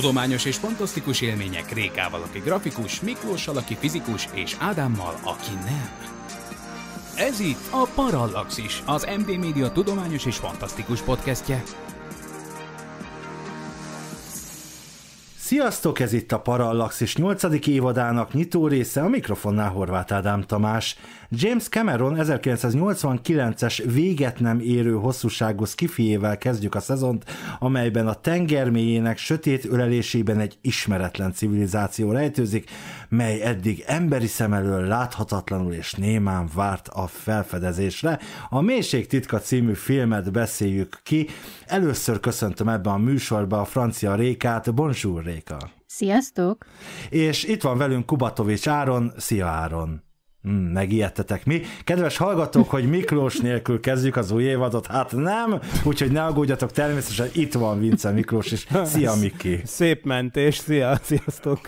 Tudományos és fantasztikus élmények Rékával, aki grafikus, Miklóssal, aki fizikus, és Ádámmal, aki nem. Ez itt a Parallaxis, az MD Media tudományos és fantasztikus podcastje. Sziasztok, ez itt a Parallax és 8. évadának nyitó része, a mikrofonnál Horváth Ádám Tamás. James Cameron 1989-es véget nem érő hosszúságú skifiével kezdjük a szezont, amelyben a tenger mélyének sötét ölelésében egy ismeretlen civilizáció rejtőzik, mely eddig emberi szem elől láthatatlanul és némán várt a felfedezésre. A Mélység titka című filmet beszéljük ki. Először köszöntöm ebben a műsorban a francia rékát, bonjour ré. Andrékkal. Sziasztok! És itt van velünk Kubatovics Áron. Szia Áron! Mm, megijedtetek mi. Kedves hallgatók, hogy Miklós nélkül kezdjük az új évadot, hát nem, úgyhogy ne aggódjatok, természetesen itt van Vince Miklós is. Szia, Miki! Szép mentés, szia, sziasztok!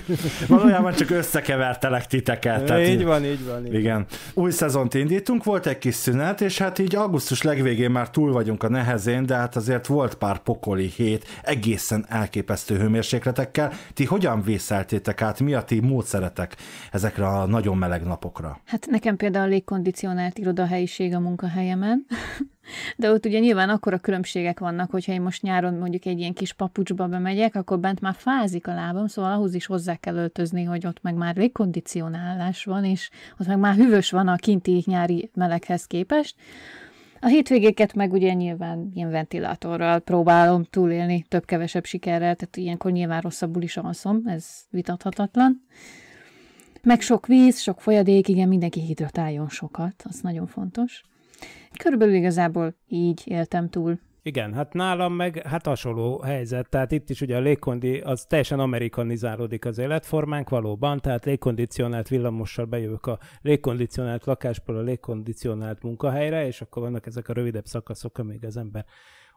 Valójában csak összekevertelek titeket. Tehát így van, így van. Így igen. Új szezont indítunk, volt egy kis szünet, és hát így augusztus legvégén már túl vagyunk a nehezén, de hát azért volt pár pokoli hét egészen elképesztő hőmérsékletekkel. Ti hogyan vészeltétek át, mi a ti módszeretek ezekre a nagyon meleg napokra? Hát nekem például légkondicionált irodahelyiség a munkahelyemen, de ott ugye nyilván akkora különbségek vannak, hogyha én most nyáron mondjuk egy ilyen kis papucsba bemegyek, akkor bent már fázik a lábam, szóval ahhoz is hozzá kell öltözni, hogy ott meg már légkondicionálás van, és ott meg már hűvös van a kinti nyári meleghez képest. A hétvégéket meg ugye nyilván ilyen ventilátorral próbálom túlélni, több-kevesebb sikerrel, tehát ilyenkor nyilván rosszabbul is alszom, ez vitathatatlan. Meg sok víz, sok folyadék, igen, mindenki hidratáljon sokat, az nagyon fontos. Körülbelül igazából így éltem túl. Igen, hát nálam meg hát hasonló helyzet, tehát itt is ugye a légkondi, az teljesen amerikanizálódik az életformánk valóban, tehát légkondicionált villamossal bejövök a légkondicionált lakásból a légkondicionált munkahelyre, és akkor vannak ezek a rövidebb szakaszok, amíg az ember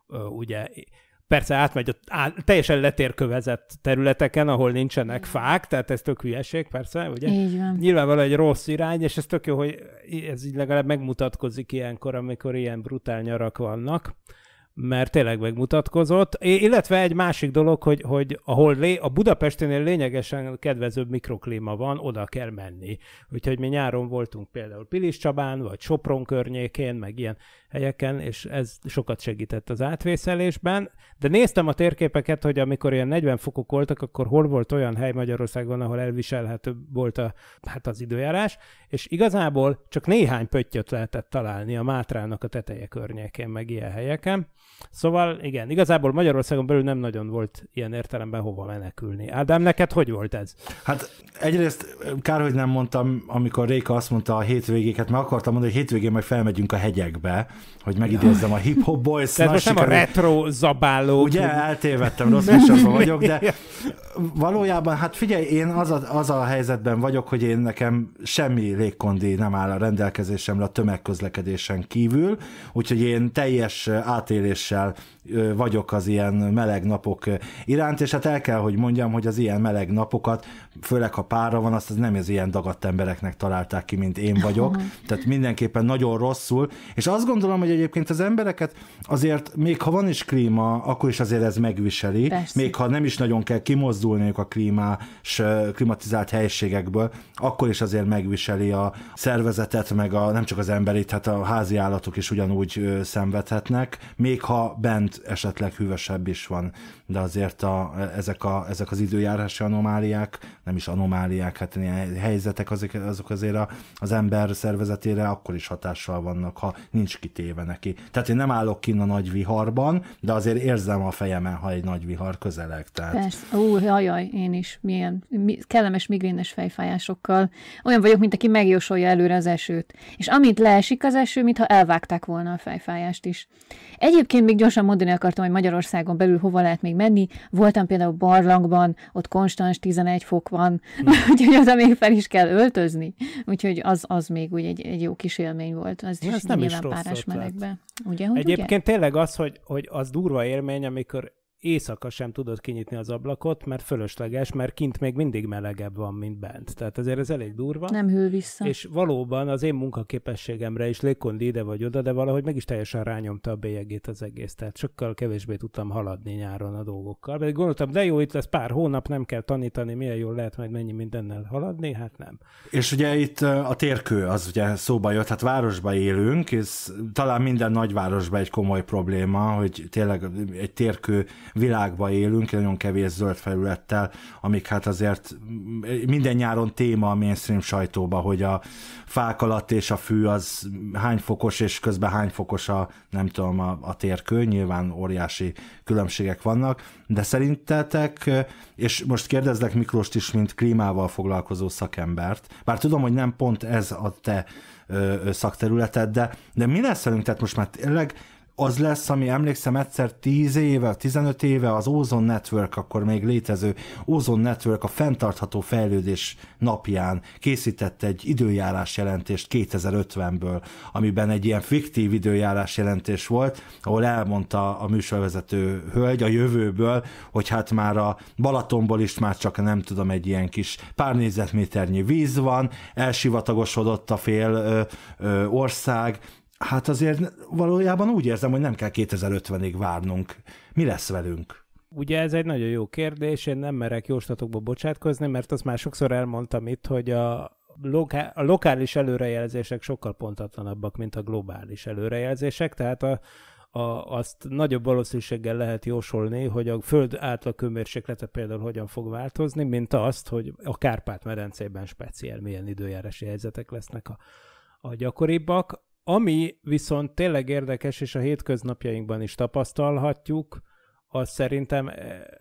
ö, ugye persze átmegy a á, teljesen letérkövezett területeken, ahol nincsenek fák, tehát ez tök hülyeség, persze, ugye? Így van. Nyilvánvalóan egy rossz irány, és ez tök jó, hogy ez így legalább megmutatkozik ilyenkor, amikor ilyen brutál nyarak vannak mert tényleg megmutatkozott, illetve egy másik dolog, hogy, hogy ahol lé, a Budapesténél lényegesen kedvezőbb mikroklíma van, oda kell menni. Úgyhogy mi nyáron voltunk például Pilis Csabán, vagy Sopron környékén, meg ilyen helyeken, és ez sokat segített az átvészelésben. De néztem a térképeket, hogy amikor ilyen 40 fokok voltak, akkor hol volt olyan hely Magyarországon, ahol elviselhető volt a, hát az időjárás, és igazából csak néhány pöttyöt lehetett találni a Mátrának a teteje környékén, meg ilyen helyeken. Szóval igen, igazából Magyarországon belül nem nagyon volt ilyen értelemben hova menekülni. Ádám, neked hogy volt ez? Hát egyrészt kár, hogy nem mondtam, amikor Réka azt mondta a hétvégéket, mert akartam mondani, hogy hétvégén majd felmegyünk a hegyekbe, hogy megidézzem a Hip Hop Boys. Tehát most nem a retro zabáló. Ugye, eltévedtem, rossz műsorban vagyok, de valójában, hát figyelj, én az a, az a helyzetben vagyok, hogy én nekem semmi légkondi nem áll a rendelkezésemre a tömegközlekedésen kívül, úgyhogy én teljes átélés shall vagyok az ilyen meleg napok iránt, és hát el kell, hogy mondjam, hogy az ilyen meleg napokat, főleg ha pára van, azt az nem az ilyen dagadt embereknek találták ki, mint én vagyok, tehát mindenképpen nagyon rosszul, és azt gondolom, hogy egyébként az embereket azért, még ha van is klíma, akkor is azért ez megviseli, Persze. még ha nem is nagyon kell kimozdulniuk a klímás, klimatizált helységekből, akkor is azért megviseli a szervezetet, meg a, nem csak az emberit, hát a házi állatok is ugyanúgy szenvedhetnek, még ha bent időnként esetleg hűvösebb is van, de azért a, ezek, a, ezek az időjárási anomáliák, nem is anomáliák, hát ilyen helyzetek azok, azok azért a, az ember szervezetére akkor is hatással vannak, ha nincs kitéve neki. Tehát én nem állok kint a nagy viharban, de azért érzem a fejemen, ha egy nagy vihar közeleg. Tehát... Persze, Ó, jajaj, én is, milyen mi, kellemes migrénes fejfájásokkal. Olyan vagyok, mint aki megjósolja előre az esőt. És amint leesik az eső, mintha elvágták volna a fejfájást is. Egyébként még gyorsan mondom, tudni akartam, hogy Magyarországon belül hova lehet még menni. Voltam például barlangban, ott konstans 11 fok van, hm. úgyhogy oda még fel is kell öltözni. Úgyhogy az, az még úgy egy, egy jó kis élmény volt. Az is nem nyilván is párás melegbe. Ugye, hogy Egyébként ugye? tényleg az, hogy, hogy az durva élmény, amikor éjszaka sem tudod kinyitni az ablakot, mert fölösleges, mert kint még mindig melegebb van, mint bent. Tehát azért ez elég durva. Nem hő vissza. És valóban az én munkaképességemre is lékondi ide vagy oda, de valahogy meg is teljesen rányomta a bélyegét az egész. Tehát sokkal kevésbé tudtam haladni nyáron a dolgokkal. Mert gondoltam, de jó, itt lesz pár hónap, nem kell tanítani, milyen jól lehet majd mennyi mindennel haladni, hát nem. És ugye itt a térkő az ugye szóba jött, hát városba élünk, és talán minden nagyvárosban egy komoly probléma, hogy tényleg egy térkő világban élünk, nagyon kevés zöld felülettel, amik hát azért mm, minden nyáron téma a mainstream sajtóba, hogy a fák alatt és a fű az hány fokos, és közben hány fokos a, nem tudom, a, a térkő, nyilván óriási különbségek vannak, de szerintetek, és most kérdezlek Miklóst is, mint klímával foglalkozó szakembert, bár tudom, hogy nem pont ez a te szakterületed, de, de mi lesz velünk? most már tényleg az lesz, ami emlékszem egyszer 10 éve, 15 éve az Ozon Network, akkor még létező Ozon Network a fenntartható fejlődés napján készített egy időjárás jelentést 2050-ből, amiben egy ilyen fiktív időjárás jelentés volt, ahol elmondta a műsorvezető hölgy a jövőből, hogy hát már a Balatonból is már csak nem tudom, egy ilyen kis pár négyzetméternyi víz van, elsivatagosodott a fél ö, ö, ország, hát azért valójában úgy érzem, hogy nem kell 2050-ig várnunk. Mi lesz velünk? Ugye ez egy nagyon jó kérdés, én nem merek jóslatokba bocsátkozni, mert azt már sokszor elmondtam itt, hogy a, a lokális előrejelzések sokkal pontatlanabbak, mint a globális előrejelzések, tehát a, a, azt nagyobb valószínűséggel lehet jósolni, hogy a föld átlag hőmérséklete például hogyan fog változni, mint azt, hogy a Kárpát-medencében speciál milyen időjárási helyzetek lesznek a, a gyakoribbak. Ami viszont tényleg érdekes, és a hétköznapjainkban is tapasztalhatjuk, az szerintem e,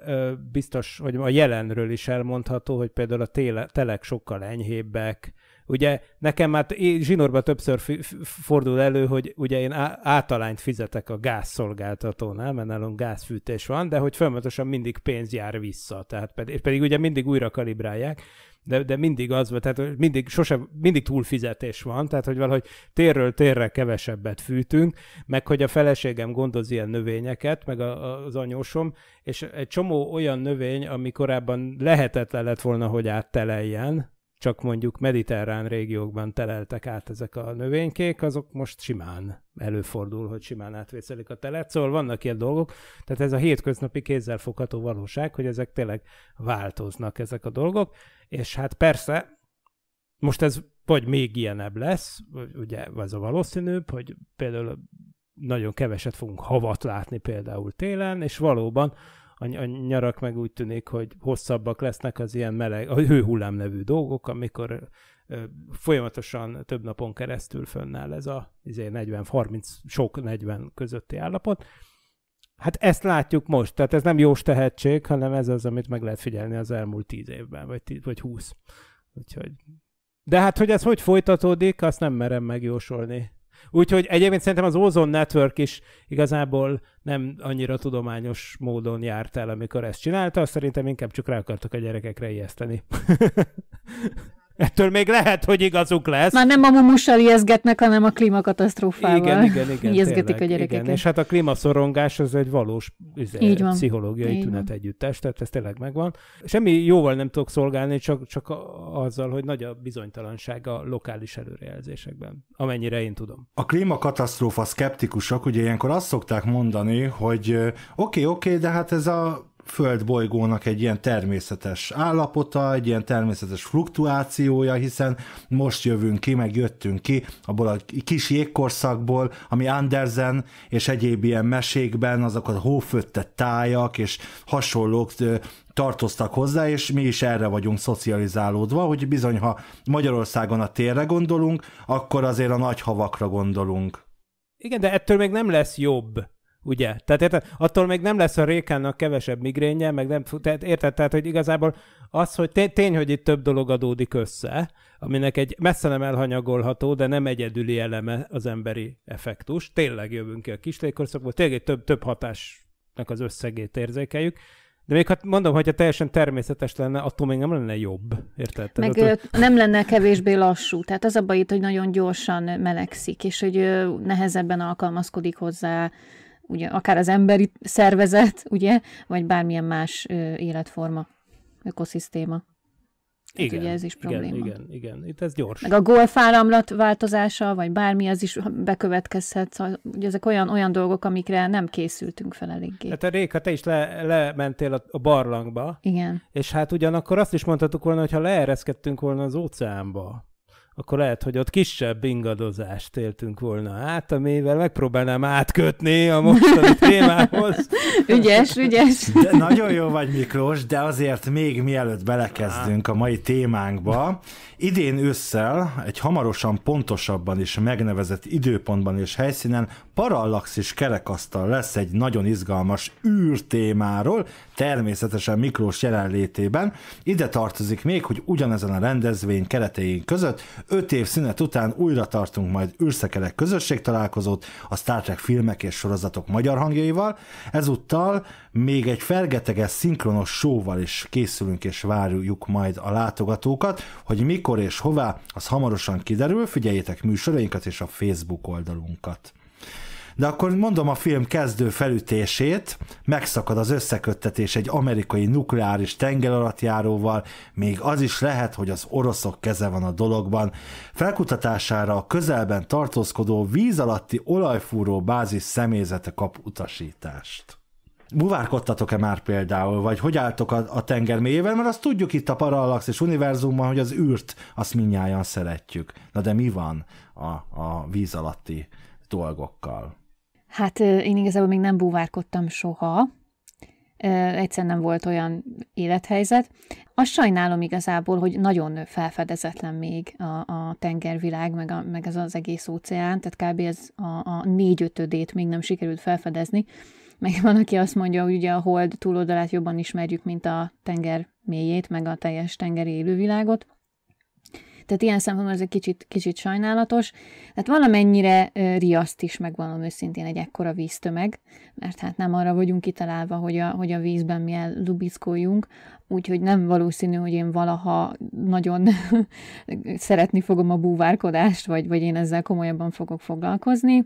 e, biztos, hogy a jelenről is elmondható, hogy például a téle, telek sokkal enyhébbek. Ugye nekem már hát zsinórba többször fordul elő, hogy ugye én általányt fizetek a gázszolgáltatónál, mert nálunk gázfűtés van, de hogy folyamatosan mindig pénz jár vissza, tehát pedig, pedig ugye mindig újra kalibrálják, de, de mindig az volt, tehát mindig, sose, mindig túlfizetés van, tehát hogy valahogy térről térre kevesebbet fűtünk, meg hogy a feleségem gondoz ilyen növényeket, meg a, a, az anyósom, és egy csomó olyan növény, ami korábban lehetetlen lett volna, hogy átteleljen, csak mondjuk mediterrán régiókban teleltek át ezek a növénykék, azok most simán előfordul, hogy simán átvészelik a telet. Szóval vannak ilyen dolgok, tehát ez a hétköznapi kézzelfogható valóság, hogy ezek tényleg változnak ezek a dolgok, és hát persze, most ez vagy még ilyenebb lesz, ugye az a valószínűbb, hogy például nagyon keveset fogunk havat látni például télen, és valóban a, a nyarak meg úgy tűnik, hogy hosszabbak lesznek az ilyen meleg, a hőhullám nevű dolgok, amikor ö, folyamatosan több napon keresztül fönnáll ez a 40-30, izé, sok 40 közötti állapot. Hát ezt látjuk most, tehát ez nem jós tehetség, hanem ez az, amit meg lehet figyelni az elmúlt 10 évben, vagy, 10, vagy 20. Úgyhogy... De hát, hogy ez hogy folytatódik, azt nem merem megjósolni. Úgyhogy egyébként szerintem az Ozone Network is igazából nem annyira tudományos módon járt el, amikor ezt csinálta, szerintem inkább csak rá akartak a gyerekekre ijeszteni. Ettől még lehet, hogy igazuk lesz. Már nem a mumussal ijeszgetnek, hanem a klímakatasztrófával. Igen, igen, igen. Ijeszgetik tényleg, a gyerekeket. Igen. És hát a klímaszorongás az egy valós üze, izé, Így van. pszichológiai Így tünet van. együttes, tehát ez tényleg megvan. Semmi jóval nem tudok szolgálni, csak, csak azzal, hogy nagy a bizonytalanság a lokális előrejelzésekben, amennyire én tudom. A klímakatasztrófa szkeptikusok ugye ilyenkor azt szokták mondani, hogy oké, okay, oké, okay, de hát ez a földbolygónak egy ilyen természetes állapota, egy ilyen természetes fluktuációja, hiszen most jövünk ki, meg jöttünk ki abból a kis jégkorszakból, ami Andersen és egyéb ilyen mesékben azok a hófötte tájak és hasonlók tartoztak hozzá, és mi is erre vagyunk szocializálódva, hogy bizony, ha Magyarországon a térre gondolunk, akkor azért a nagy havakra gondolunk. Igen, de ettől még nem lesz jobb. Ugye? Tehát érted? Attól még nem lesz a Rékának kevesebb migrénye, meg nem, tehát érted? Tehát, hogy igazából az, hogy tény, tény, hogy itt több dolog adódik össze, aminek egy messze nem elhanyagolható, de nem egyedüli eleme az emberi effektus. Tényleg jövünk ki a kislékorszakból, tényleg egy több, több hatásnak az összegét érzékeljük, de még ha hát mondom, hogyha teljesen természetes lenne, attól még nem lenne jobb. Érted? Meg Tehát, nem lenne kevésbé lassú. Tehát az a baj itt, hogy nagyon gyorsan melegszik, és hogy nehezebben alkalmazkodik hozzá ugye akár az emberi szervezet, ugye, vagy bármilyen más életforma, ökoszisztéma. Tehát igen, ugye ez is probléma. Igen, igen, igen. Itt ez gyors. Meg a golfáramlat változása, vagy bármi, az is bekövetkezhet. Szóval, ugye ezek olyan, olyan dolgok, amikre nem készültünk fel eléggé. Hát a Réka, te is le, lementél a, a barlangba. Igen. És hát ugyanakkor azt is mondhatuk volna, hogy ha leereszkedtünk volna az óceánba, akkor lehet, hogy ott kisebb ingadozást éltünk volna át, amivel megpróbálnám átkötni a mostani témához. ügyes, ügyes. De nagyon jó vagy, Miklós, de azért még mielőtt belekezdünk a mai témánkba, idén ősszel egy hamarosan pontosabban is megnevezett időpontban és helyszínen parallaxis kerekasztal lesz egy nagyon izgalmas űrtémáról, természetesen Miklós jelenlétében. Ide tartozik még, hogy ugyanezen a rendezvény keretein között 5 év szünet után újra tartunk majd űrszekerek találkozót a Star Trek filmek és sorozatok magyar hangjaival. Ezúttal még egy fergeteges szinkronos showval is készülünk és várjuk majd a látogatókat, hogy mikor és hová, az hamarosan kiderül, figyeljétek műsorainkat és a Facebook oldalunkat de akkor mondom a film kezdő felütését, megszakad az összeköttetés egy amerikai nukleáris tengeralattjáróval, még az is lehet, hogy az oroszok keze van a dologban. Felkutatására a közelben tartózkodó víz alatti olajfúró bázis személyzete kap utasítást buvárkodtatok-e már például, vagy hogy álltok a, a tenger mélyével, mert azt tudjuk itt a és univerzumban, hogy az űrt azt minnyáján szeretjük. Na de mi van a, a víz alatti dolgokkal? Hát én igazából még nem búvárkodtam soha, egyszerűen nem volt olyan élethelyzet. Azt sajnálom igazából, hogy nagyon felfedezetlen még a, a tengervilág, meg, a, meg ez az egész óceán, tehát kb. ez a, a négyötödét még nem sikerült felfedezni. Meg van, aki azt mondja, hogy ugye a hold túloldalát jobban ismerjük, mint a tenger mélyét, meg a teljes tengeri élővilágot. Tehát ilyen szempontból ez egy kicsit, kicsit sajnálatos. Tehát valamennyire riaszt is megvallom őszintén egy ekkora víztömeg, mert hát nem arra vagyunk kitalálva, hogy a, hogy a vízben mi lubickoljunk, úgyhogy nem valószínű, hogy én valaha nagyon szeretni fogom a búvárkodást, vagy, vagy én ezzel komolyabban fogok foglalkozni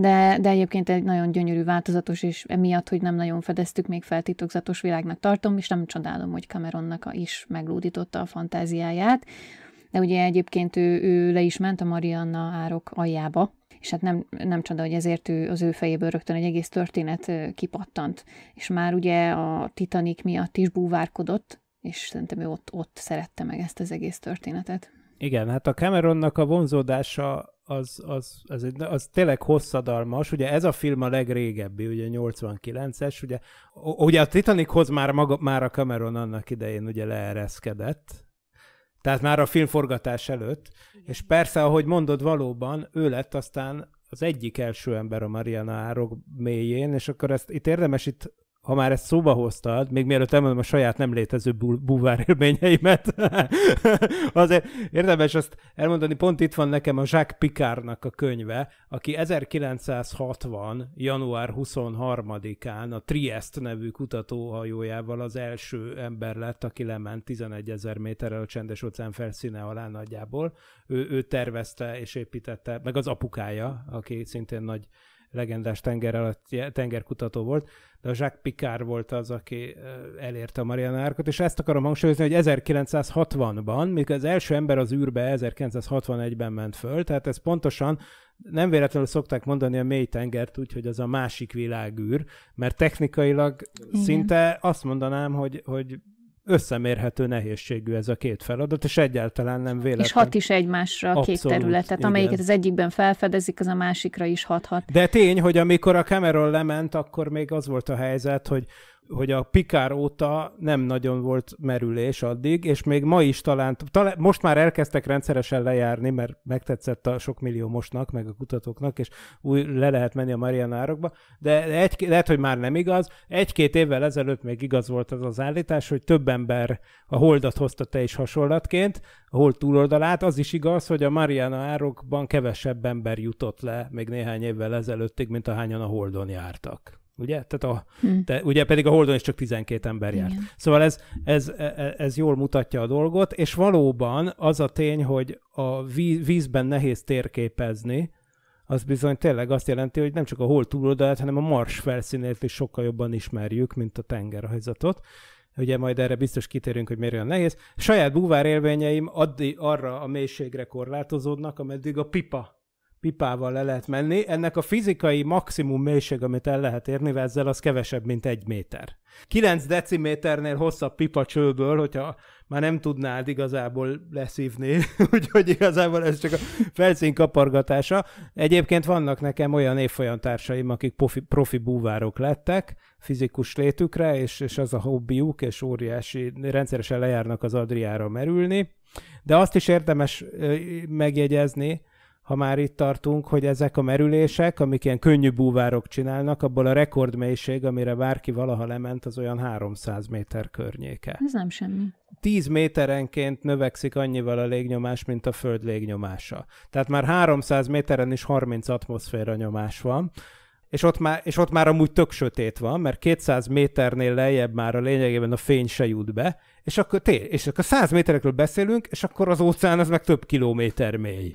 de, de egyébként egy nagyon gyönyörű, változatos, és emiatt, hogy nem nagyon fedeztük, még feltitokzatos világnak tartom, és nem csodálom, hogy Cameronnak is meglódította a fantáziáját. De ugye egyébként ő, ő le is ment a Marianna árok aljába, és hát nem, nem csoda, hogy ezért ő, az ő fejéből rögtön egy egész történet kipattant. És már ugye a Titanic miatt is búvárkodott, és szerintem ő ott, ott szerette meg ezt az egész történetet. Igen, hát a Cameronnak a vonzódása az, az, az, egy, az tényleg hosszadalmas. Ugye ez a film a legrégebbi, ugye 89-es. Ugye, ugye a Titanichoz már, maga, már a Cameron annak idején ugye leereszkedett, tehát már a filmforgatás előtt, Igen. és persze, ahogy mondod, valóban ő lett aztán az egyik első ember a Mariana árok mélyén, és akkor ezt itt érdemes itt ha már ezt szóba hoztad, még mielőtt elmondom a saját nem létező búvár élményeimet, azért érdemes azt elmondani, pont itt van nekem a Jacques Picardnak a könyve, aki 1960. január 23-án a Triest nevű kutatóhajójával az első ember lett, aki lement 11 ezer méterrel a csendes óceán felszíne alá nagyjából. Ő, ő tervezte és építette, meg az apukája, aki szintén nagy legendás tenger alatt, tengerkutató volt, de a Jacques Picard volt az, aki elérte a Mariana Árkot, és ezt akarom hangsúlyozni, hogy 1960-ban, mikor az első ember az űrbe 1961-ben ment föl, tehát ez pontosan nem véletlenül szokták mondani a mély tengert úgy, hogy az a másik világűr, mert technikailag Igen. szinte azt mondanám, hogy, hogy összemérhető nehézségű ez a két feladat, és egyáltalán nem véletlen. És hat is egymásra a két területet, igen. amelyiket az egyikben felfedezik, az a másikra is hathat. De tény, hogy amikor a Cameron lement, akkor még az volt a helyzet, hogy hogy a Pikár óta nem nagyon volt merülés addig, és még ma is talán, talán, most már elkezdtek rendszeresen lejárni, mert megtetszett a sok millió mostnak, meg a kutatóknak, és új le lehet menni a Mariana árokba, de egy, lehet, hogy már nem igaz. Egy-két évvel ezelőtt még igaz volt az az állítás, hogy több ember a holdat hozta te is hasonlatként, a hold túloldalát. Az is igaz, hogy a Mariana árokban kevesebb ember jutott le még néhány évvel ezelőttig, mint ahányan a holdon jártak. Ugye? Tehát a, hmm. te, ugye pedig a Holdon is csak 12 ember járt. Szóval ez, ez, ez, e, ez jól mutatja a dolgot, és valóban az a tény, hogy a víz, vízben nehéz térképezni, az bizony tényleg azt jelenti, hogy nem csak a Hold túloldalát, hanem a Mars felszínét is sokkal jobban ismerjük, mint a tengerhajzatot. Ugye majd erre biztos kitérünk, hogy miért olyan nehéz. Saját búvár élményeim addi, arra a mélységre korlátozódnak, ameddig a pipa pipával le lehet menni. Ennek a fizikai maximum mélység, amit el lehet érni ezzel, az kevesebb, mint egy méter. 9 deciméternél hosszabb pipa csőből, hogyha már nem tudnád igazából leszívni, úgyhogy igazából ez csak a felszín kapargatása. Egyébként vannak nekem olyan évfolyamtársaim, akik profi, profi búvárok lettek, fizikus létükre, és, és az a hobbiuk, és óriási, rendszeresen lejárnak az Adriára merülni. De azt is érdemes megjegyezni, ha már itt tartunk, hogy ezek a merülések, amik ilyen könnyű búvárok csinálnak, abból a rekordmélység, amire bárki valaha lement, az olyan 300 méter környéke. Ez nem semmi. 10 méterenként növekszik annyival a légnyomás, mint a Föld légnyomása. Tehát már 300 méteren is 30 atmoszféra nyomás van és ott, már, és ott már amúgy tök sötét van, mert 200 méternél lejjebb már a lényegében a fény se jut be, és akkor, té, és akkor 100 méterekről beszélünk, és akkor az óceán az meg több kilométer mély.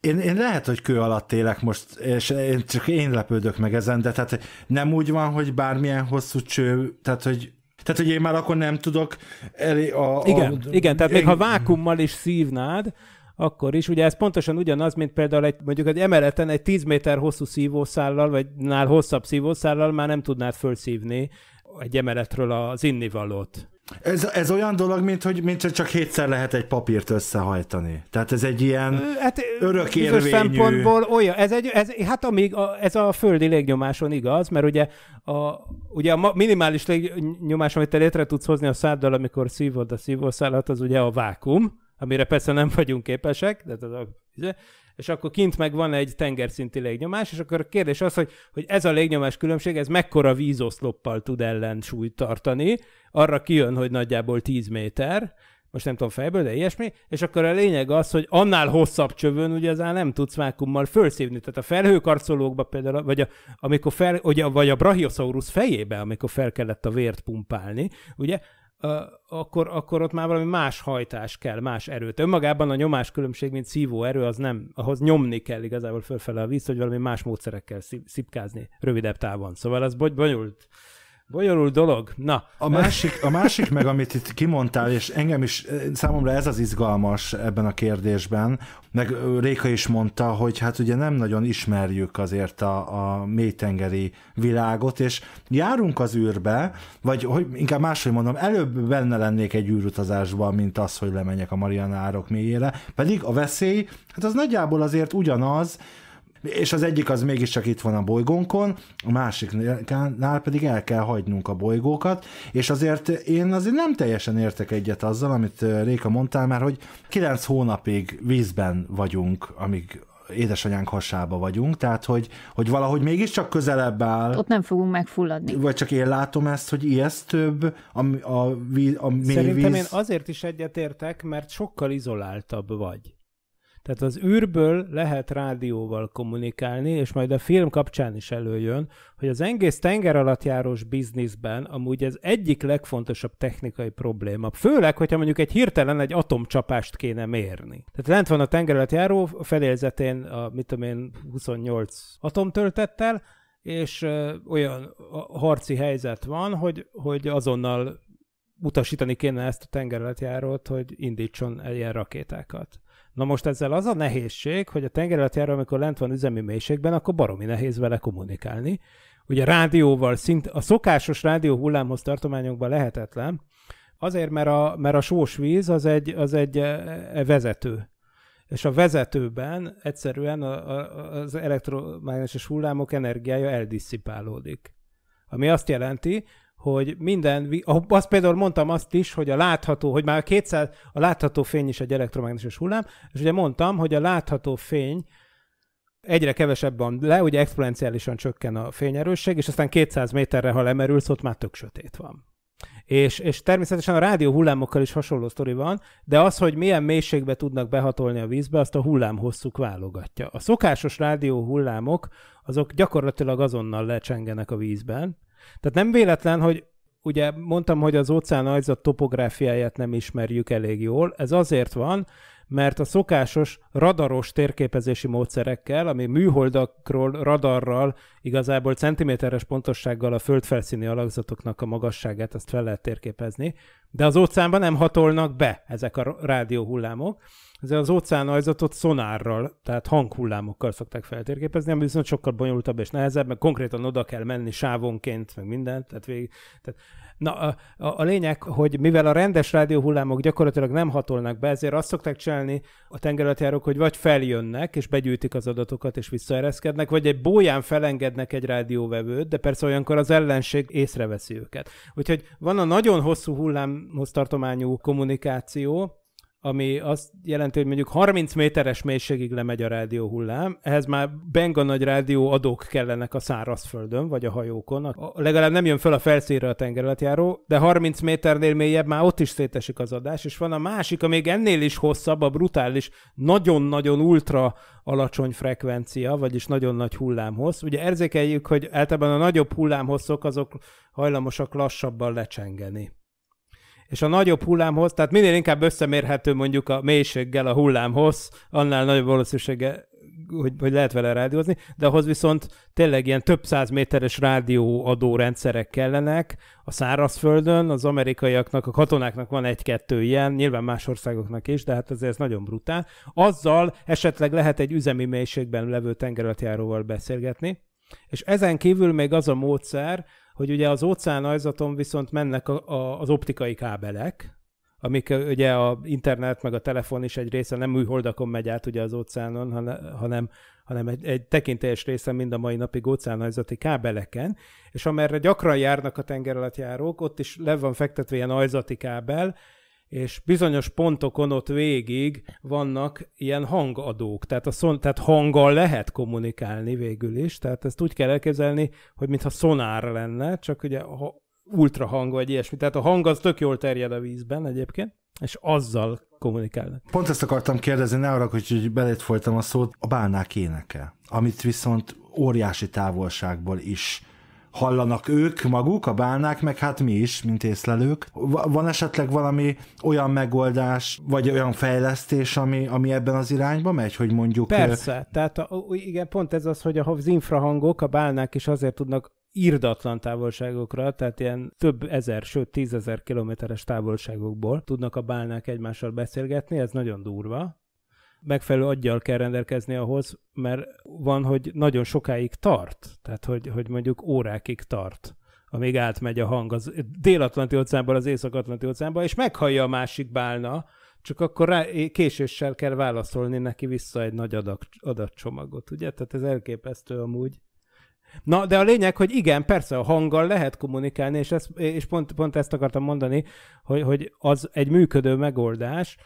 Én, én lehet, hogy kő alatt élek most, és én, csak én lepődök meg ezen, de tehát nem úgy van, hogy bármilyen hosszú cső, tehát hogy tehát, hogy én már akkor nem tudok elé a... a igen, a, igen tehát még én... ha vákummal is szívnád, akkor is. Ugye ez pontosan ugyanaz, mint például egy, mondjuk egy emeleten egy 10 méter hosszú szívószállal, vagy nál hosszabb szívószállal már nem tudnád fölszívni egy emeletről az innivalót. Ez, ez olyan dolog, mint hogy, mint hogy csak hétszer lehet egy papírt összehajtani. Tehát ez egy ilyen hát, örök érvényű... szempontból olyan, ez egy, ez, hát amíg a, ez a földi légnyomáson igaz, mert ugye a, ugye a minimális légnyomás, amit te létre tudsz hozni a száddal, amikor szívod a szívószálat, az ugye a vákum, amire persze nem vagyunk képesek, de az a, izé, és akkor kint meg van egy tengerszinti légnyomás, és akkor a kérdés az, hogy, hogy ez a légnyomás különbség, ez mekkora vízoszloppal tud ellen súlyt tartani, arra kijön, hogy nagyjából 10 méter, most nem tudom fejből, de ilyesmi, és akkor a lényeg az, hogy annál hosszabb csövön ugye azán nem tudsz vákummal fölszívni. Tehát a felhőkarcolókba például, vagy a, amikor fel, ugye, vagy a brachiosaurus fejébe, amikor fel kellett a vért pumpálni, ugye, akkor, akkor ott már valami más hajtás kell, más erőt. Önmagában a nyomás különbség, mint szívó erő, az nem, ahhoz nyomni kell igazából fölfele a víz, hogy valami más módszerekkel szipkázni rövidebb távon. Szóval az bonyolult Bonyolult dolog. Na. A másik, a másik meg, amit itt kimondtál, és engem is, eh, számomra ez az izgalmas ebben a kérdésben, meg Réka is mondta, hogy hát ugye nem nagyon ismerjük azért a, a mélytengeri világot, és járunk az űrbe, vagy hogy inkább máshogy mondom, előbb benne lennék egy űrutazásban, mint az, hogy lemenjek a Marianárok mélyére, pedig a veszély, hát az nagyjából azért ugyanaz, és az egyik az mégiscsak itt van a bolygónkon, a másiknál pedig el kell hagynunk a bolygókat, és azért én azért nem teljesen értek egyet azzal, amit Réka mondtál már, hogy kilenc hónapig vízben vagyunk, amíg édesanyánk hasába vagyunk, tehát hogy, hogy valahogy mégiscsak közelebb áll. Ott nem fogunk megfulladni. Vagy csak én látom ezt, hogy ijesztőbb a, a, a, a mély Szerintem víz. én azért is egyetértek, mert sokkal izoláltabb vagy. Tehát az űrből lehet rádióval kommunikálni, és majd a film kapcsán is előjön, hogy az egész járós bizniszben amúgy ez egyik legfontosabb technikai probléma. Főleg, hogyha mondjuk egy hirtelen egy atomcsapást kéne mérni. Tehát lent van a tengeralattjáró fedélzetén, a, mit tudom én, 28 atomtöltettel, és ö, olyan harci helyzet van, hogy, hogy azonnal utasítani kéne ezt a tengeralattjárót, hogy indítson ilyen rakétákat. Na most ezzel az a nehézség, hogy a tengeralattjáró, amikor lent van üzemi mélységben, akkor baromi nehéz vele kommunikálni. Ugye rádióval, szint a szokásos rádió hullámhoz tartományokban lehetetlen, azért, mert a, mert a sós víz az egy, az egy e, e, vezető. És a vezetőben egyszerűen a, a, az elektromágneses hullámok energiája eldisszipálódik. Ami azt jelenti, hogy minden, azt például mondtam azt is, hogy a látható, hogy már a 200, a látható fény is egy elektromágneses hullám, és ugye mondtam, hogy a látható fény egyre kevesebb van le, ugye exponenciálisan csökken a fényerősség, és aztán 200 méterre, ha lemerülsz, ott már tök sötét van. És, és természetesen a rádió hullámokkal is hasonló sztori van, de az, hogy milyen mélységbe tudnak behatolni a vízbe, azt a hullám hosszuk válogatja. A szokásos rádió hullámok, azok gyakorlatilag azonnal lecsengenek a vízben, tehát nem véletlen, hogy ugye mondtam, hogy az óceán ajzat topográfiáját nem ismerjük elég jól. Ez azért van, mert a szokásos radaros térképezési módszerekkel, ami műholdakról, radarral, igazából centiméteres pontossággal a földfelszíni alakzatoknak a magasságát azt fel lehet térképezni, de az óceánban nem hatolnak be ezek a rádióhullámok, ez az óceánajzatot szonárral, tehát hanghullámokkal szokták feltérképezni, ami viszont sokkal bonyolultabb és nehezebb, mert konkrétan oda kell menni sávonként, meg mindent, tehát végig. Tehát, na, a, a, a lényeg, hogy mivel a rendes rádióhullámok gyakorlatilag nem hatolnak be, ezért azt szokták csinálni a tengeralattjárók, hogy vagy feljönnek, és begyűjtik az adatokat, és visszaereszkednek, vagy egy bóján felengednek egy rádióvevőt, de persze olyankor az ellenség észreveszi őket. Úgyhogy van a nagyon hosszú hullámhoz tartományú kommunikáció, ami azt jelenti, hogy mondjuk 30 méteres mélységig lemegy a rádió hullám, ehhez már benga nagy rádió adók kellenek a szárazföldön, vagy a hajókon. A, legalább nem jön fel a felszínre a tengeralattjáró, de 30 méternél mélyebb már ott is szétesik az adás, és van a másik, a még ennél is hosszabb, a brutális, nagyon-nagyon ultra alacsony frekvencia, vagyis nagyon nagy hullámhossz. Ugye érzékeljük, hogy általában a nagyobb hullámhosszok azok hajlamosak lassabban lecsengeni és a nagyobb hullámhoz, tehát minél inkább összemérhető mondjuk a mélységgel a hullámhoz, annál nagyobb valószínűsége, hogy, hogy lehet vele rádiózni, de ahhoz viszont tényleg ilyen több száz méteres rádióadó rendszerek kellenek a szárazföldön, az amerikaiaknak, a katonáknak van egy-kettő ilyen, nyilván más országoknak is, de hát azért ez nagyon brutál. Azzal esetleg lehet egy üzemi mélységben levő tengeralattjáróval beszélgetni, és ezen kívül még az a módszer, hogy ugye az óceán ajzaton viszont mennek a, a, az optikai kábelek, amik ugye a internet meg a telefon is egy része nem műholdakon megy át ugye az óceánon, hanem, hanem egy, egy tekintélyes része mind a mai napig óceánajzati kábeleken, és amerre gyakran járnak a tengeralattjárók, ott is le van fektetve ilyen ajzati kábel, és bizonyos pontokon ott végig vannak ilyen hangadók, tehát, a szon, tehát hanggal lehet kommunikálni végül is, tehát ezt úgy kell elképzelni, hogy mintha szonár lenne, csak ugye ha ultrahang vagy ilyesmi, tehát a hang az tök jól terjed a vízben egyébként, és azzal kommunikálnak. Pont ezt akartam kérdezni, ne arra, hogy belét folytam a szót, a bálnák éneke, amit viszont óriási távolságból is hallanak ők maguk, a bálnák, meg hát mi is, mint észlelők. Van esetleg valami olyan megoldás, vagy olyan fejlesztés, ami, ami ebben az irányba megy, hogy mondjuk... Persze, ő... tehát a, igen, pont ez az, hogy az infrahangok, a bálnák is azért tudnak írdatlan távolságokra, tehát ilyen több ezer, sőt tízezer kilométeres távolságokból tudnak a bálnák egymással beszélgetni, ez nagyon durva megfelelő aggyal kell rendelkezni ahhoz, mert van, hogy nagyon sokáig tart, tehát hogy, hogy mondjuk órákig tart amíg átmegy a hang az délatlanti óceánból az északatlanti óceánba, és meghallja a másik bálna, csak akkor rá, késéssel kell válaszolni neki vissza egy nagy adag, adatcsomagot, ugye? Tehát ez elképesztő amúgy. Na, de a lényeg, hogy igen, persze a hanggal lehet kommunikálni, és, ez, és pont, pont ezt akartam mondani, hogy, hogy az egy működő megoldás,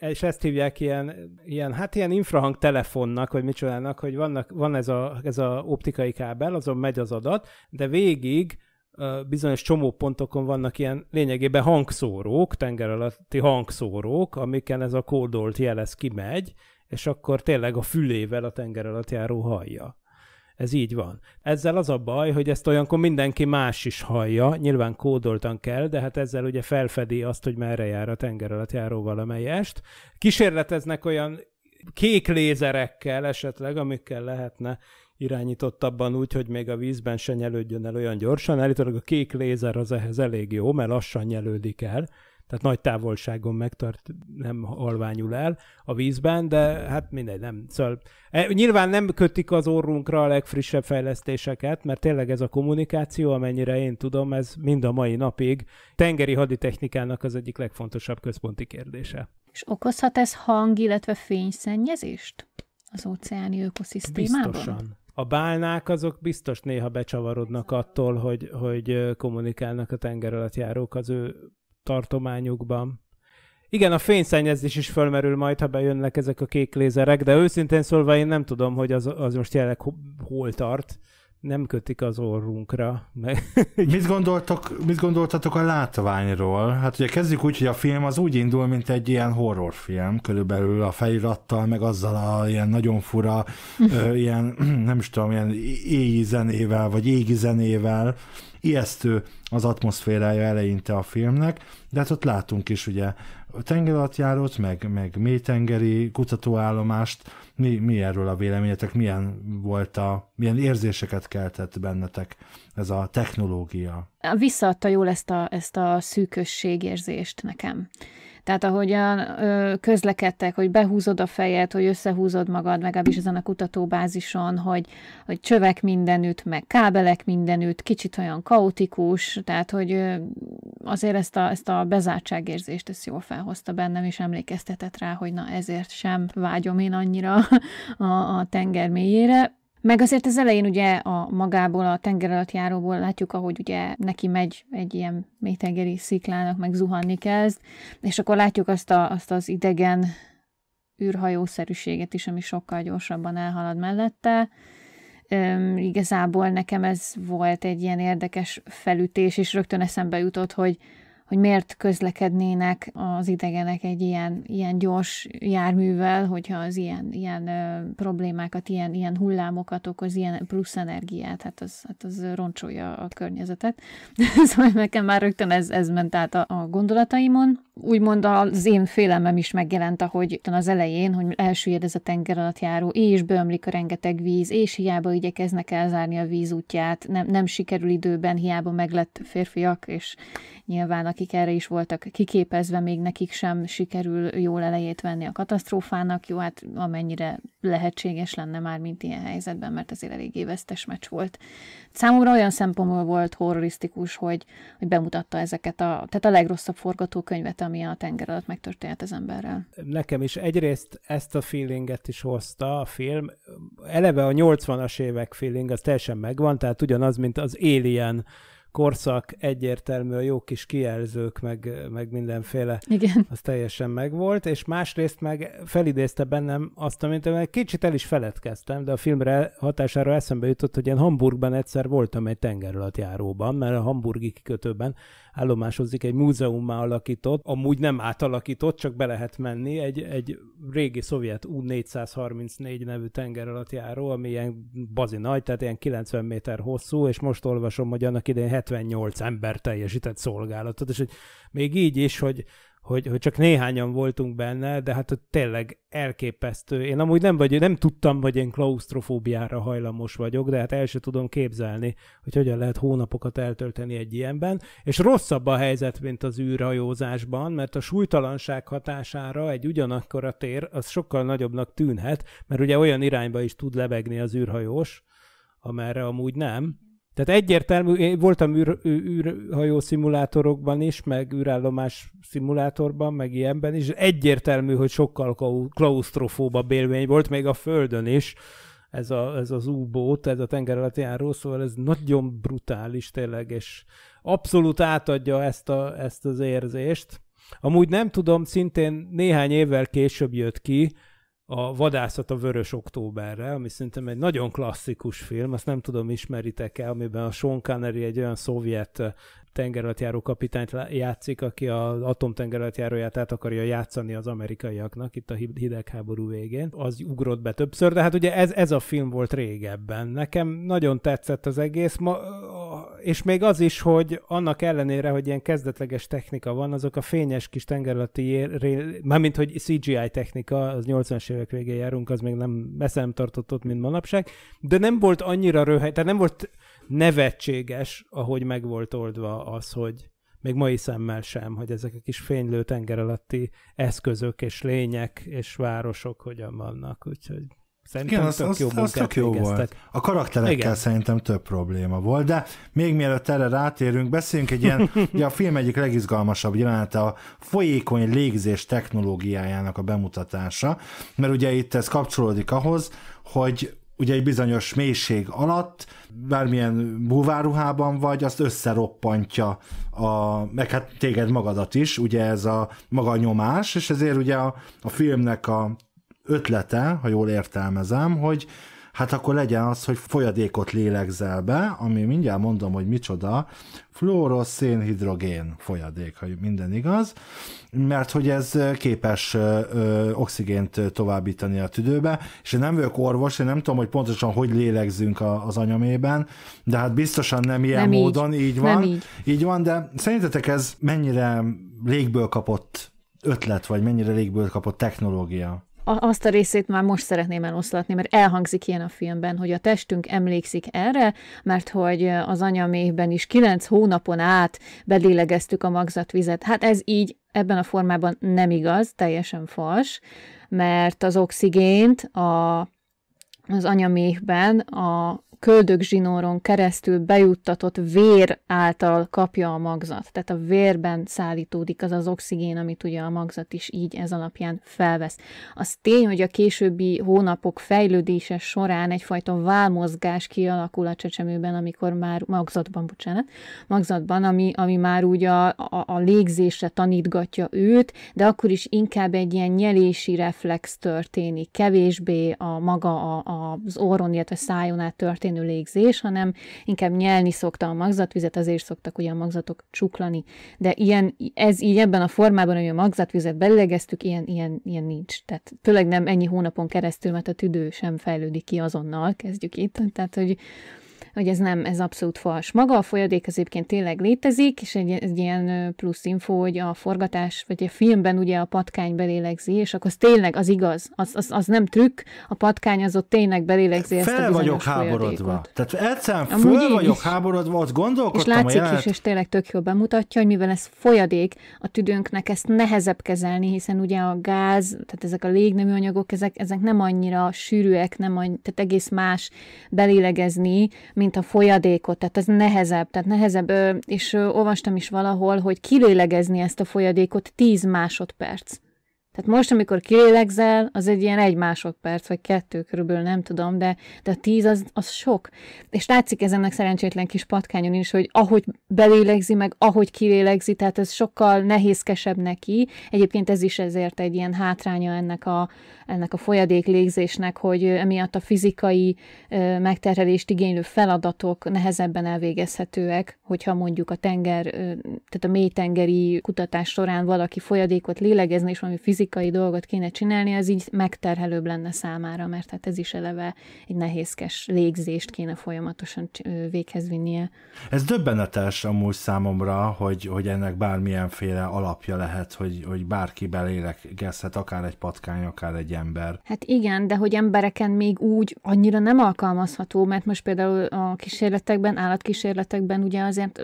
és ezt hívják ilyen, ilyen hát ilyen infrahang telefonnak, vagy mit hogy vannak, van ez a, ez a optikai kábel, azon megy az adat, de végig bizonyos csomópontokon vannak ilyen lényegében hangszórók, tenger alatti hangszórók, amiken ez a kódolt jelez kimegy, és akkor tényleg a fülével a tenger alatt járó hallja. Ez így van. Ezzel az a baj, hogy ezt olyankor mindenki más is hallja, nyilván kódoltan kell, de hát ezzel ugye felfedi azt, hogy merre jár a tenger alatt járó valamelyest. Kísérleteznek olyan kék lézerekkel esetleg, amikkel lehetne irányítottabban úgy, hogy még a vízben se nyelődjön el olyan gyorsan. Állítólag a kék lézer az ehhez elég jó, mert lassan nyelődik el tehát nagy távolságon megtart, nem halványul el a vízben, de hát mindegy, nem. Szóval, e, nyilván nem kötik az orrunkra a legfrissebb fejlesztéseket, mert tényleg ez a kommunikáció, amennyire én tudom, ez mind a mai napig tengeri haditechnikának az egyik legfontosabb központi kérdése. És okozhat ez hang, illetve fényszennyezést az óceáni ökoszisztémában? Biztosan. A bálnák azok biztos néha becsavarodnak attól, hogy, hogy kommunikálnak a tenger alatt járók az ő tartományukban. Igen, a fényszennyezés is fölmerül majd, ha bejönnek ezek a kék lézerek, de őszintén szólva én nem tudom, hogy az, az most jelenleg hol tart. Nem kötik az orrunkra. Meg... mit, gondoltok, mit gondoltatok a látványról? Hát ugye kezdjük úgy, hogy a film az úgy indul, mint egy ilyen horrorfilm, körülbelül a felirattal, meg azzal a ilyen nagyon fura, ö, ilyen, nem is tudom, ilyen éjzenével, vagy égi zenével, ijesztő az atmoszférája eleinte a filmnek, de hát ott látunk is ugye tengeralattjárót, meg, meg mélytengeri kutatóállomást. Mi, mi erről a véleményetek? Milyen volt a, milyen érzéseket keltett bennetek ez a technológia? Visszaadta jól ezt a, ezt a szűkösségérzést nekem. Tehát ahogyan ö, közlekedtek, hogy behúzod a fejed, hogy összehúzod magad, meg is ezen a kutatóbázison, hogy, hogy csövek mindenütt, meg kábelek mindenütt, kicsit olyan kaotikus, tehát hogy ö, azért ezt a, ezt a bezártságérzést ezt jól felhozta bennem, és emlékeztetett rá, hogy na ezért sem vágyom én annyira a, a tenger mélyére. Meg azért az elején ugye a magából, a tenger alatt járóból látjuk, ahogy ugye neki megy egy ilyen mélytengeri sziklának, meg zuhanni kezd, és akkor látjuk azt, a, azt az idegen űrhajószerűséget is, ami sokkal gyorsabban elhalad mellette. Üm, igazából nekem ez volt egy ilyen érdekes felütés, és rögtön eszembe jutott, hogy hogy miért közlekednének az idegenek egy ilyen, ilyen gyors járművel, hogyha az ilyen, ilyen problémákat, ilyen, ilyen hullámokat okoz, ilyen plusz energiát, hát az, hát az roncsolja a környezetet. szóval nekem már rögtön ez, ez ment át a, a gondolataimon úgymond az én félelmem is megjelent, ahogy az elején, hogy elsüllyed ez a tenger alatt járó, és beömlik a rengeteg víz, és hiába igyekeznek elzárni a vízútját, nem, nem sikerül időben, hiába meglett férfiak, és nyilván akik erre is voltak kiképezve, még nekik sem sikerül jól elejét venni a katasztrófának, jó, hát amennyire lehetséges lenne már, mint ilyen helyzetben, mert azért eléggé vesztes meccs volt. Számomra olyan szempontból volt horrorisztikus, hogy, hogy bemutatta ezeket a, tehát a legrosszabb forgatókönyvet, ami a tenger alatt megtörtént az emberrel. Nekem is egyrészt ezt a feelinget is hozta a film. Eleve a 80-as évek feeling az teljesen megvan, tehát ugyanaz, mint az Alien korszak egyértelmű, a jó kis kijelzők, meg, meg mindenféle, Igen. az teljesen megvolt, és másrészt meg felidézte bennem azt, amit egy kicsit el is feledkeztem, de a filmre hatására eszembe jutott, hogy én Hamburgban egyszer voltam egy járóban, mert a hamburgi kikötőben állomásozik egy múzeummá alakított, amúgy nem átalakított, csak be lehet menni, egy, egy régi szovjet U-434 nevű járó, ami ilyen bazi nagy, tehát ilyen 90 méter hosszú, és most olvasom, hogy annak idején 78 ember teljesített szolgálatot, és hogy még így is, hogy, hogy, hogy csak néhányan voltunk benne, de hát tényleg elképesztő. Én amúgy nem, vagy, nem tudtam, hogy én klaustrofóbiára hajlamos vagyok, de hát el sem tudom képzelni, hogy hogyan lehet hónapokat eltölteni egy ilyenben. És rosszabb a helyzet, mint az űrhajózásban, mert a súlytalanság hatására egy ugyanakkor a tér, az sokkal nagyobbnak tűnhet, mert ugye olyan irányba is tud lebegni az űrhajós, amerre amúgy nem tehát egyértelmű, én voltam űr, űrhajó szimulátorokban is, meg űrállomás szimulátorban, meg ilyenben is, egyértelmű, hogy sokkal klaustrofóba bélmény volt, még a Földön is, ez, a, ez az U-bót, ez a tenger alatt járó, szóval ez nagyon brutális tényleg, és abszolút átadja ezt, a, ezt az érzést. Amúgy nem tudom, szintén néhány évvel később jött ki, a Vadászat a Vörös Októberre, ami szerintem egy nagyon klasszikus film, azt nem tudom, ismeritek-e, amiben a Sean Connery egy olyan szovjet tengeralattjáró kapitányt játszik, aki az atomtengeralattjáróját át akarja játszani az amerikaiaknak itt a hidegháború végén. Az ugrott be többször, de hát ugye ez, ez a film volt régebben. Nekem nagyon tetszett az egész, ma, és még az is, hogy annak ellenére, hogy ilyen kezdetleges technika van, azok a fényes kis tengeralatti, mármint hogy CGI technika, az 80-as évek végén járunk, az még nem messze nem tartott ott, mint manapság, de nem volt annyira röhely, tehát nem volt nevetséges, ahogy meg volt oldva az, hogy még mai szemmel sem, hogy ezek a kis fénylő tenger alatti eszközök és lények és városok hogyan vannak, úgyhogy Szerintem Igen, az, tök az, jó, az tök jó volt. A karakterekkel Igen. szerintem több probléma volt, de még mielőtt erre rátérünk, beszéljünk egy ilyen, ugye a film egyik legizgalmasabb jelenete a folyékony légzés technológiájának a bemutatása, mert ugye itt ez kapcsolódik ahhoz, hogy ugye egy bizonyos mélység alatt, bármilyen búváruhában vagy, azt összeroppantja, a, meg hát téged magadat is, ugye ez a maga a nyomás, és ezért ugye a, a filmnek a ötlete, ha jól értelmezem, hogy hát akkor legyen az, hogy folyadékot lélegzel be, ami mindjárt mondom, hogy micsoda, fluoroszénhidrogén folyadék, ha minden igaz, mert hogy ez képes oxigént továbbítani a tüdőbe, és én nem vagyok orvos, én nem tudom, hogy pontosan hogy lélegzünk a, az anyamében, de hát biztosan nem ilyen nem módon, így, így van. így. így van, de szerintetek ez mennyire légből kapott ötlet, vagy mennyire légből kapott technológia? azt a részét már most szeretném eloszlatni, mert elhangzik ilyen a filmben, hogy a testünk emlékszik erre, mert hogy az anyaméhben is kilenc hónapon át belélegeztük a magzatvizet. Hát ez így ebben a formában nem igaz, teljesen fals, mert az oxigént a, az anyaméhben a köldögzsinóron keresztül bejuttatott vér által kapja a magzat. Tehát a vérben szállítódik az az oxigén, amit ugye a magzat is így ez alapján felvesz. Az tény, hogy a későbbi hónapok fejlődése során egyfajta válmozgás kialakul a csecsemőben, amikor már magzatban, bocsánat, magzatban, ami, ami már úgy a, a, a légzésre tanítgatja őt, de akkor is inkább egy ilyen nyelési reflex történik, kevésbé a maga a, a, az orron, illetve szájon át történik történő légzés, hanem inkább nyelni szokta a magzatvizet, azért szoktak ugye a magzatok csuklani. De ilyen, ez így ebben a formában, hogy a magzatvizet belegeztük, ilyen, ilyen, ilyen nincs. Tehát főleg nem ennyi hónapon keresztül, mert a tüdő sem fejlődik ki azonnal, kezdjük itt. Tehát, hogy hogy ez nem, ez abszolút fals. Maga a folyadék az egyébként tényleg létezik, és egy, egy ilyen plusz info, hogy a forgatás, vagy a filmben ugye a patkány belélegzi, és akkor az tényleg az igaz, az, az, az nem trükk, a patkány az ott tényleg belélegzi fel ezt Fel a vagyok háborodva. Tehát egyszerűen Amúgy föl vagyok is. háborodva, azt gondolkodtam És látszik a is, hát- és tényleg tök jól bemutatja, hogy mivel ez folyadék, a tüdőnknek ezt nehezebb kezelni, hiszen ugye a gáz, tehát ezek a légnemű anyagok, ezek, ezek nem annyira sűrűek, nem annyi, tehát egész más belélegezni, mint a folyadékot, tehát az nehezebb, tehát nehezebb, és olvastam is valahol, hogy kilélegezni ezt a folyadékot 10 másodperc. Tehát most, amikor kilélegzel, az egy ilyen egy másodperc, vagy kettő körülbelül, nem tudom, de, de a tíz az, az sok. És látszik ezennek szerencsétlen kis patkányon is, hogy ahogy belélegzi, meg ahogy kilélegzi, tehát ez sokkal nehézkesebb neki. Egyébként ez is ezért egy ilyen hátránya ennek a, ennek a folyadék légzésnek, hogy emiatt a fizikai megterhelést igénylő feladatok nehezebben elvégezhetőek, hogyha mondjuk a tenger, tehát a mélytengeri kutatás során valaki folyadékot lélegezni, és valami fizikai fizikai dolgot kéne csinálni, az így megterhelőbb lenne számára, mert hát ez is eleve egy nehézkes légzést kéne folyamatosan véghez vinnie. Ez döbbenetes amúgy számomra, hogy, hogy ennek bármilyenféle alapja lehet, hogy, hogy bárki belélegezhet, akár egy patkány, akár egy ember. Hát igen, de hogy embereken még úgy annyira nem alkalmazható, mert most például a kísérletekben, állatkísérletekben ugye azért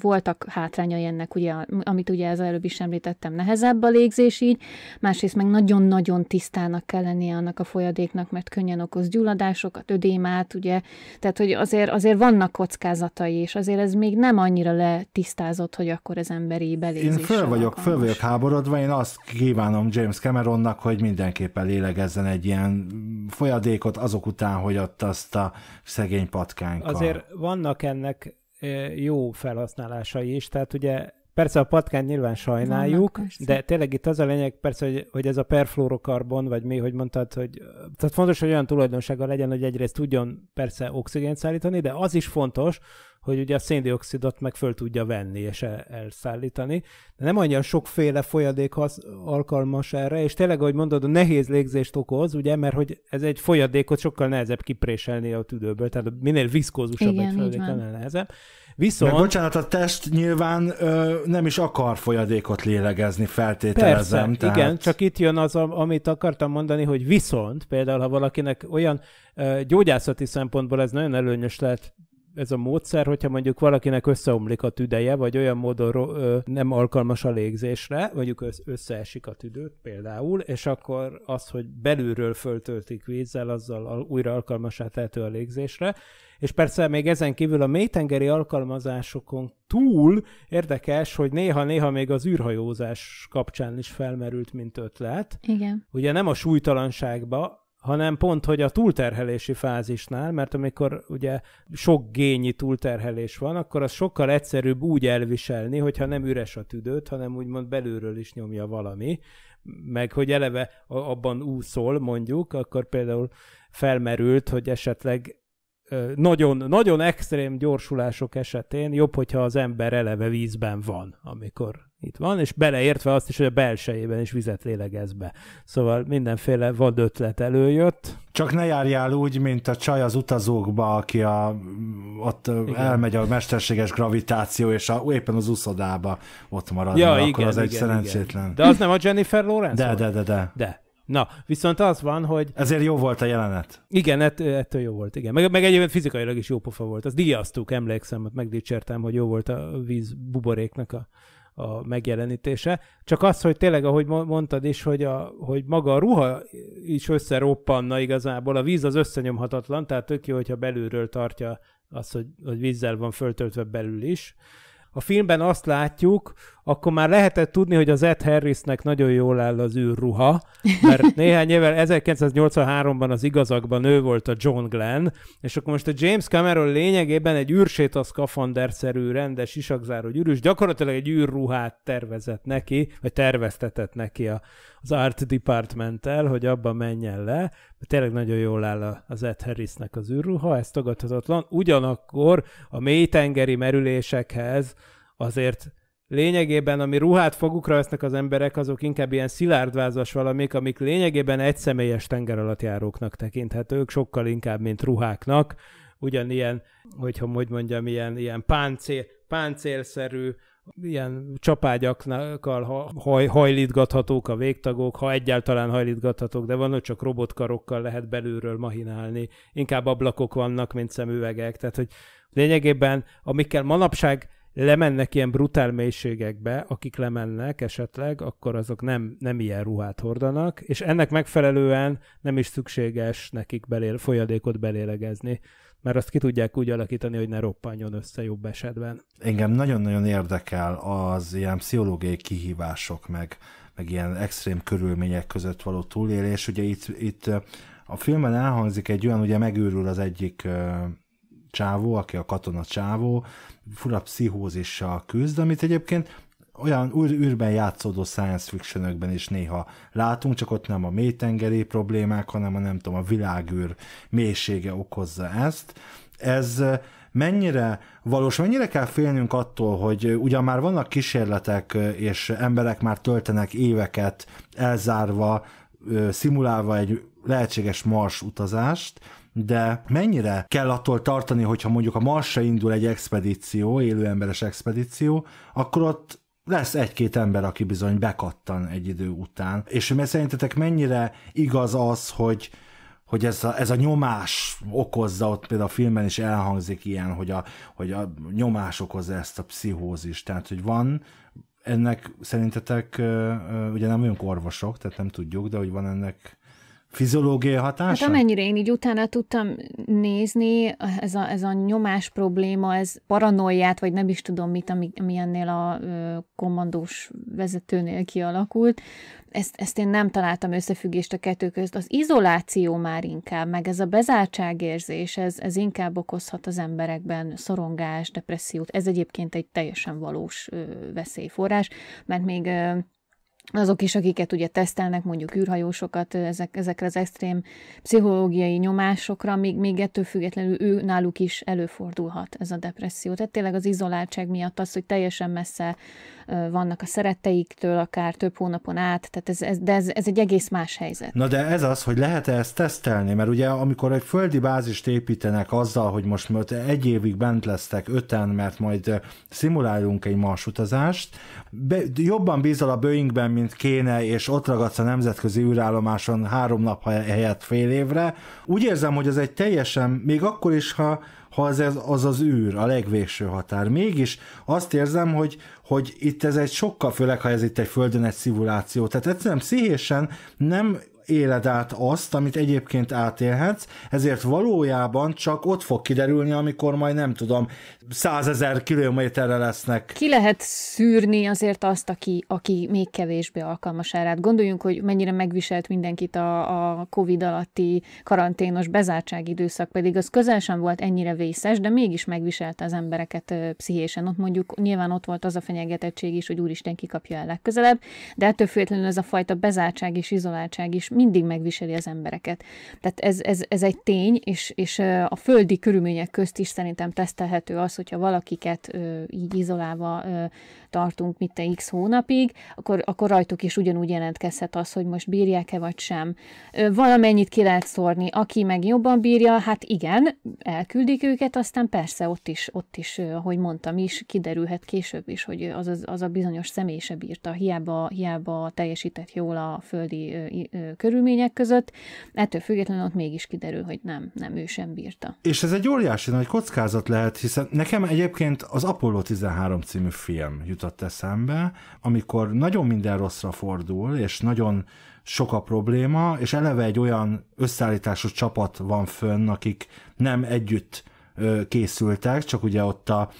voltak hátrányai ennek, ugye, amit ugye az előbb is említettem, nehezebb a légzés így, másrészt meg nagyon-nagyon tisztának kell lennie annak a folyadéknak, mert könnyen okoz gyulladásokat, ödémát, ugye, tehát hogy azért, azért vannak kockázatai, és azért ez még nem annyira letisztázott, hogy akkor az emberi belézés. Én föl vagyok, alkalmas. föl vagyok háborodva, én azt kívánom James Cameronnak, hogy mindenképpen lélegezzen egy ilyen folyadékot azok után, hogy ott azt a szegény patkánkkal. Azért vannak ennek eh, jó felhasználásai is, tehát ugye Persze a patkány nyilván sajnáljuk, de tényleg itt az a lényeg, persze, hogy, hogy ez a perfluorokarbon, vagy mi, hogy mondtad, hogy tehát fontos, hogy olyan tulajdonsága legyen, hogy egyrészt tudjon persze oxigént szállítani, de az is fontos, hogy ugye a széndiokszidot meg föl tudja venni és elszállítani. De nem annyira sokféle folyadék az alkalmas erre, és tényleg, ahogy mondod, a nehéz légzést okoz, ugye, mert hogy ez egy folyadékot sokkal nehezebb kipréselni a tüdőből, tehát minél viszkózusabb Igen, egy folyadék, annál nehezebb. Viszont... Meg bocsánat, a test nyilván ö, nem is akar folyadékot lélegezni, feltételezem. Persze, tehát... igen, csak itt jön az, amit akartam mondani, hogy viszont például, ha valakinek olyan ö, gyógyászati szempontból ez nagyon előnyös lehet ez a módszer, hogyha mondjuk valakinek összeomlik a tüdeje, vagy olyan módon ö, nem alkalmas a légzésre, mondjuk összeesik a tüdőt például, és akkor az, hogy belülről föltöltik vízzel, azzal újra alkalmasá tehető a légzésre, és persze még ezen kívül a mélytengeri alkalmazásokon túl érdekes, hogy néha-néha még az űrhajózás kapcsán is felmerült, mint ötlet. Igen. Ugye nem a súlytalanságba, hanem pont, hogy a túlterhelési fázisnál, mert amikor ugye sok gényi túlterhelés van, akkor az sokkal egyszerűbb úgy elviselni, hogyha nem üres a tüdőt, hanem úgymond belülről is nyomja valami, meg hogy eleve abban úszol mondjuk, akkor például felmerült, hogy esetleg nagyon, nagyon extrém gyorsulások esetén jobb, hogyha az ember eleve vízben van, amikor itt van, és beleértve azt is, hogy a belsejében is vizet lélegez be. Szóval mindenféle vad ötlet előjött. Csak ne járjál úgy, mint a csaj az utazókba, aki a, ott igen. elmegy a mesterséges gravitáció, és a, éppen az uszodába ott marad. Ja, igen, akkor az igen, egy igen, szerencsétlen. Igen. De az nem a Jennifer Lawrence? De, de, de, de. De, Na, viszont az van, hogy... Ezért jó volt a jelenet. Igen, ett, ettől jó volt, igen. Meg, meg egyébként fizikailag is jó pofa volt. Az díjaztuk, emlékszem, ott megdicsértem, hogy jó volt a víz buboréknak a, a megjelenítése. Csak az, hogy tényleg, ahogy mondtad is, hogy, a, hogy maga a ruha is összeroppanna igazából, a víz az összenyomhatatlan, tehát tök jó, hogyha belülről tartja azt, hogy, hogy vízzel van föltöltve belül is a filmben azt látjuk, akkor már lehetett tudni, hogy az Ed Harrisnek nagyon jól áll az űrruha, mert néhány évvel 1983-ban az igazakban ő volt a John Glenn, és akkor most a James Cameron lényegében egy szerű rendes, isakzáró gyűrűs, gyakorlatilag egy űrruhát tervezett neki, vagy terveztetett neki a, az Art department hogy abba menjen le. Tényleg nagyon jól áll az Ed Harrisnek az űrruha, ez tagadhatatlan. Ugyanakkor a mélytengeri merülésekhez azért lényegében, ami ruhát fogukra vesznek az emberek, azok inkább ilyen szilárdvázas valamik, amik lényegében egyszemélyes tengeralattjáróknak tekinthetők, sokkal inkább, mint ruháknak. Ugyanilyen, hogyha hogy mondjam, ilyen, ilyen páncél, páncélszerű, ilyen csapágyakkal haj, hajlítgathatók a végtagok, ha egyáltalán hajlítgathatók, de van, hogy csak robotkarokkal lehet belülről mahinálni. Inkább ablakok vannak, mint szemüvegek. Tehát, hogy lényegében, amikkel manapság lemennek ilyen brutál mélységekbe, akik lemennek esetleg, akkor azok nem, nem ilyen ruhát hordanak, és ennek megfelelően nem is szükséges nekik belél, folyadékot belélegezni, mert azt ki tudják úgy alakítani, hogy ne roppanjon össze jobb esetben. Engem nagyon-nagyon érdekel az ilyen pszichológiai kihívások, meg, meg ilyen extrém körülmények között való túlélés. Ugye itt, itt a filmben elhangzik egy olyan, ugye megőrül az egyik csávó, aki a katona csávó, fura pszichózissal küzd, amit egyébként olyan űrben játszódó science fictionökben is néha látunk, csak ott nem a mélytengeri problémák, hanem a nem tudom, a világűr mélysége okozza ezt. Ez eh, mennyire valós, mennyire kell félnünk attól, hogy eh, ugyan már vannak kísérletek, eh, és emberek már töltenek éveket elzárva, szimulálva egy lehetséges mars utazást, de mennyire kell attól tartani, hogyha mondjuk a Marsra indul egy expedíció, élő emberes expedíció, akkor ott lesz egy-két ember, aki bizony bekattan egy idő után. És mert szerintetek mennyire igaz az, hogy hogy ez a, ez a nyomás okozza, ott például a filmben is elhangzik ilyen, hogy a, hogy a nyomás okozza ezt a pszichózist. Tehát, hogy van ennek szerintetek, ugye nem vagyunk orvosok, tehát nem tudjuk, de hogy van ennek Fiziológiai hatása? Hát amennyire én így utána tudtam nézni, ez a, ez a nyomás probléma, ez paranoiát, vagy nem is tudom mit, ami, ami ennél a ö, kommandós vezetőnél kialakult, ezt, ezt én nem találtam összefüggést a kettő közt. Az izoláció már inkább, meg ez a bezártságérzés, ez, ez inkább okozhat az emberekben szorongás, depressziót. Ez egyébként egy teljesen valós ö, veszélyforrás, mert még ö, azok is, akiket ugye tesztelnek, mondjuk űrhajósokat ezek, ezekre az extrém pszichológiai nyomásokra, még, még ettől függetlenül ő náluk is előfordulhat ez a depresszió. Tehát tényleg az izoláltság miatt az, hogy teljesen messze vannak a szeretteiktől, akár több hónapon át, tehát ez, ez, de ez, ez egy egész más helyzet. Na de ez az, hogy lehet-e ezt tesztelni, mert ugye amikor egy földi bázist építenek azzal, hogy most egy évig bent lesztek öten, mert majd szimulálunk egy más utazást, be, jobban bízol a Boeingben, mint kéne, és ott ragadsz a nemzetközi űrállomáson három nap helyett fél évre. Úgy érzem, hogy ez egy teljesen, még akkor is, ha ha az az, az az űr, a legvégső határ. Mégis azt érzem, hogy, hogy itt ez egy sokkal, főleg ha ez itt egy földön egy szimuláció, tehát egyszerűen pszichésen nem éled át azt, amit egyébként átélhetsz, ezért valójában csak ott fog kiderülni, amikor majd nem tudom, százezer kilométerre lesznek. Ki lehet szűrni azért azt, aki, aki még kevésbé alkalmas erre. Hát gondoljunk, hogy mennyire megviselt mindenkit a, a COVID alatti karanténos bezártság időszak, pedig az közel sem volt ennyire vészes, de mégis megviselte az embereket pszichésen. Ott mondjuk nyilván ott volt az a fenyegetettség is, hogy úristen kikapja el legközelebb, de ettől ez a fajta bezártság és izoláltság is mindig megviseli az embereket. Tehát ez, ez, ez egy tény, és, és a földi körülmények közt is szerintem tesztelhető az, hogyha valakiket így izolálva tartunk mint te x hónapig, akkor, akkor rajtuk is ugyanúgy jelentkezhet az, hogy most bírják-e vagy sem. Valamennyit ki lehet szórni, aki meg jobban bírja, hát igen, elküldik őket, aztán persze ott is, ott is, ahogy mondtam is, kiderülhet később is, hogy az, az, az a bizonyos személy se bírta, hiába, hiába teljesített jól a földi ö, ö, körülmények között, ettől függetlenül ott mégis kiderül, hogy nem, nem ő sem bírta. És ez egy óriási nagy kockázat lehet, hiszen nekem egyébként az Apollo 13 című film jut jutott eszembe, amikor nagyon minden rosszra fordul, és nagyon sok a probléma, és eleve egy olyan összeállítású csapat van fönn, akik nem együtt készültek, csak ugye ott a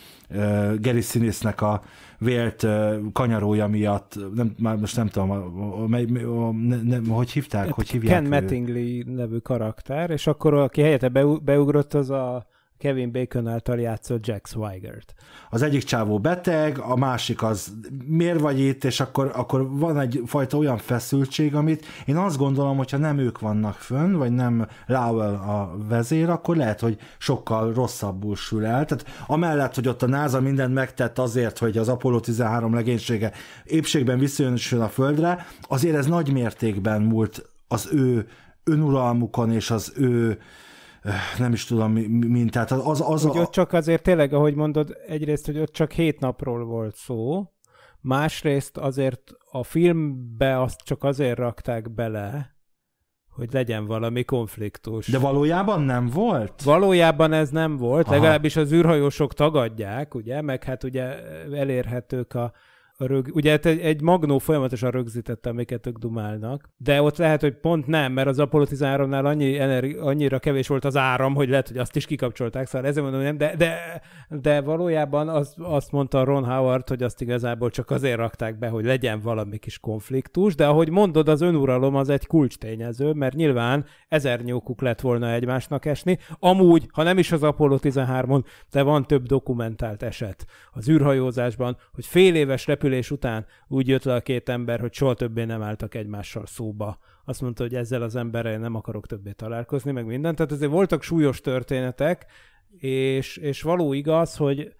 Geri Színésznek a vélt kanyarója miatt, nem, már most nem tudom, a, a, nem, hogy hívták, hogy hát hívják Ken Mattingly nevű karakter, és akkor aki helyette beugrott, az a Kevin Bacon által játszott Jack Swigert. Az egyik csávó beteg, a másik az miért vagy itt, és akkor, akkor van egy fajta olyan feszültség, amit én azt gondolom, hogyha nem ők vannak fönn, vagy nem Lowell a vezér, akkor lehet, hogy sokkal rosszabbul sül el. Tehát amellett, hogy ott a NASA mindent megtett azért, hogy az Apollo 13 legénysége épségben visszajönjön a Földre, azért ez nagy mértékben múlt az ő önuralmukon és az ő nem is tudom, mint, tehát az, az Úgy a... ott csak azért tényleg, ahogy mondod, egyrészt, hogy ott csak hét napról volt szó, másrészt azért a filmbe azt csak azért rakták bele, hogy legyen valami konfliktus. De valójában nem volt? Valójában ez nem volt, Aha. legalábbis az űrhajósok tagadják, ugye, meg hát ugye elérhetők a rög... Ugye hát egy, egy magnó folyamatosan rögzítette, amiket ők dumálnak, de ott lehet, hogy pont nem, mert az Apollo 13-nál annyi energi... annyira kevés volt az áram, hogy lehet, hogy azt is kikapcsolták, szóval ezért mondom, hogy nem, de, de, de valójában az, azt mondta Ron Howard, hogy azt igazából csak azért rakták be, hogy legyen valami kis konfliktus, de ahogy mondod, az önuralom az egy kulcs tényező, mert nyilván ezer nyókuk lett volna egymásnak esni. Amúgy, ha nem is az Apollo 13-on, de van több dokumentált eset az űrhajózásban, hogy fél éves repülés menekülés után úgy jött le a két ember, hogy soha többé nem álltak egymással szóba. Azt mondta, hogy ezzel az emberrel nem akarok többé találkozni, meg mindent. Tehát azért voltak súlyos történetek, és, és való igaz, hogy,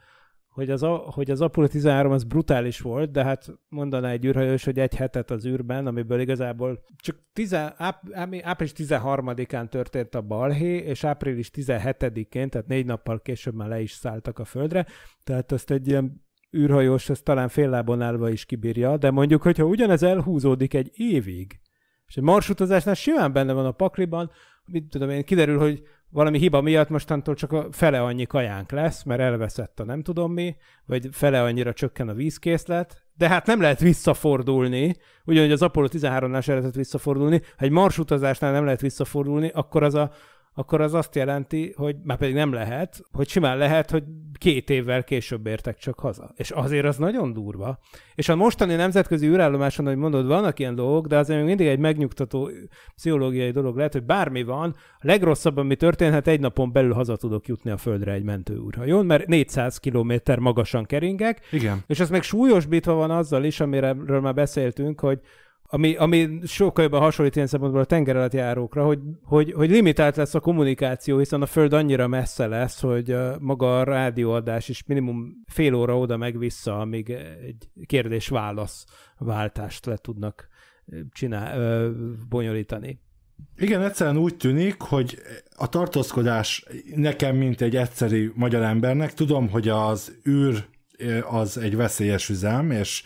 hogy az, hogy az Apollo 13 az brutális volt, de hát mondaná egy űrhajós, hogy egy hetet az űrben, amiből igazából csak 10, áp, április 13-án történt a balhé, és április 17-én, tehát négy nappal később már le is szálltak a földre, tehát azt egy ilyen űrhajós ezt talán fél lábon állva is kibírja, de mondjuk, hogyha ugyanez elhúzódik egy évig, és egy marsutazásnál simán benne van a pakliban, mit tudom én, kiderül, hogy valami hiba miatt mostantól csak a fele annyi kajánk lesz, mert elveszett a nem tudom mi, vagy fele annyira csökken a vízkészlet, de hát nem lehet visszafordulni, ugyanúgy az Apollo 13-nál sem lehetett visszafordulni, ha egy marsutazásnál nem lehet visszafordulni, akkor az a akkor az azt jelenti, hogy már pedig nem lehet, hogy simán lehet, hogy két évvel később értek csak haza. És azért az nagyon durva. És a mostani nemzetközi űrállomáson, hogy mondod, vannak ilyen dolgok, de azért még mindig egy megnyugtató pszichológiai dolog lehet, hogy bármi van, a legrosszabb, ami történhet, egy napon belül haza tudok jutni a földre egy Jó, mert 400 km magasan keringek. Igen. És ez még súlyosbítva van azzal is, amiről már beszéltünk, hogy ami, ami sokkal jobban hasonlít ilyen szempontból a tenger alatt járókra, hogy, hogy, hogy limitált lesz a kommunikáció, hiszen a Föld annyira messze lesz, hogy maga a rádióadás is minimum fél óra oda meg vissza, amíg egy kérdés-válasz váltást le tudnak csinál, ö, bonyolítani. Igen, egyszerűen úgy tűnik, hogy a tartózkodás nekem, mint egy egyszerű magyar embernek, tudom, hogy az űr az egy veszélyes üzem, és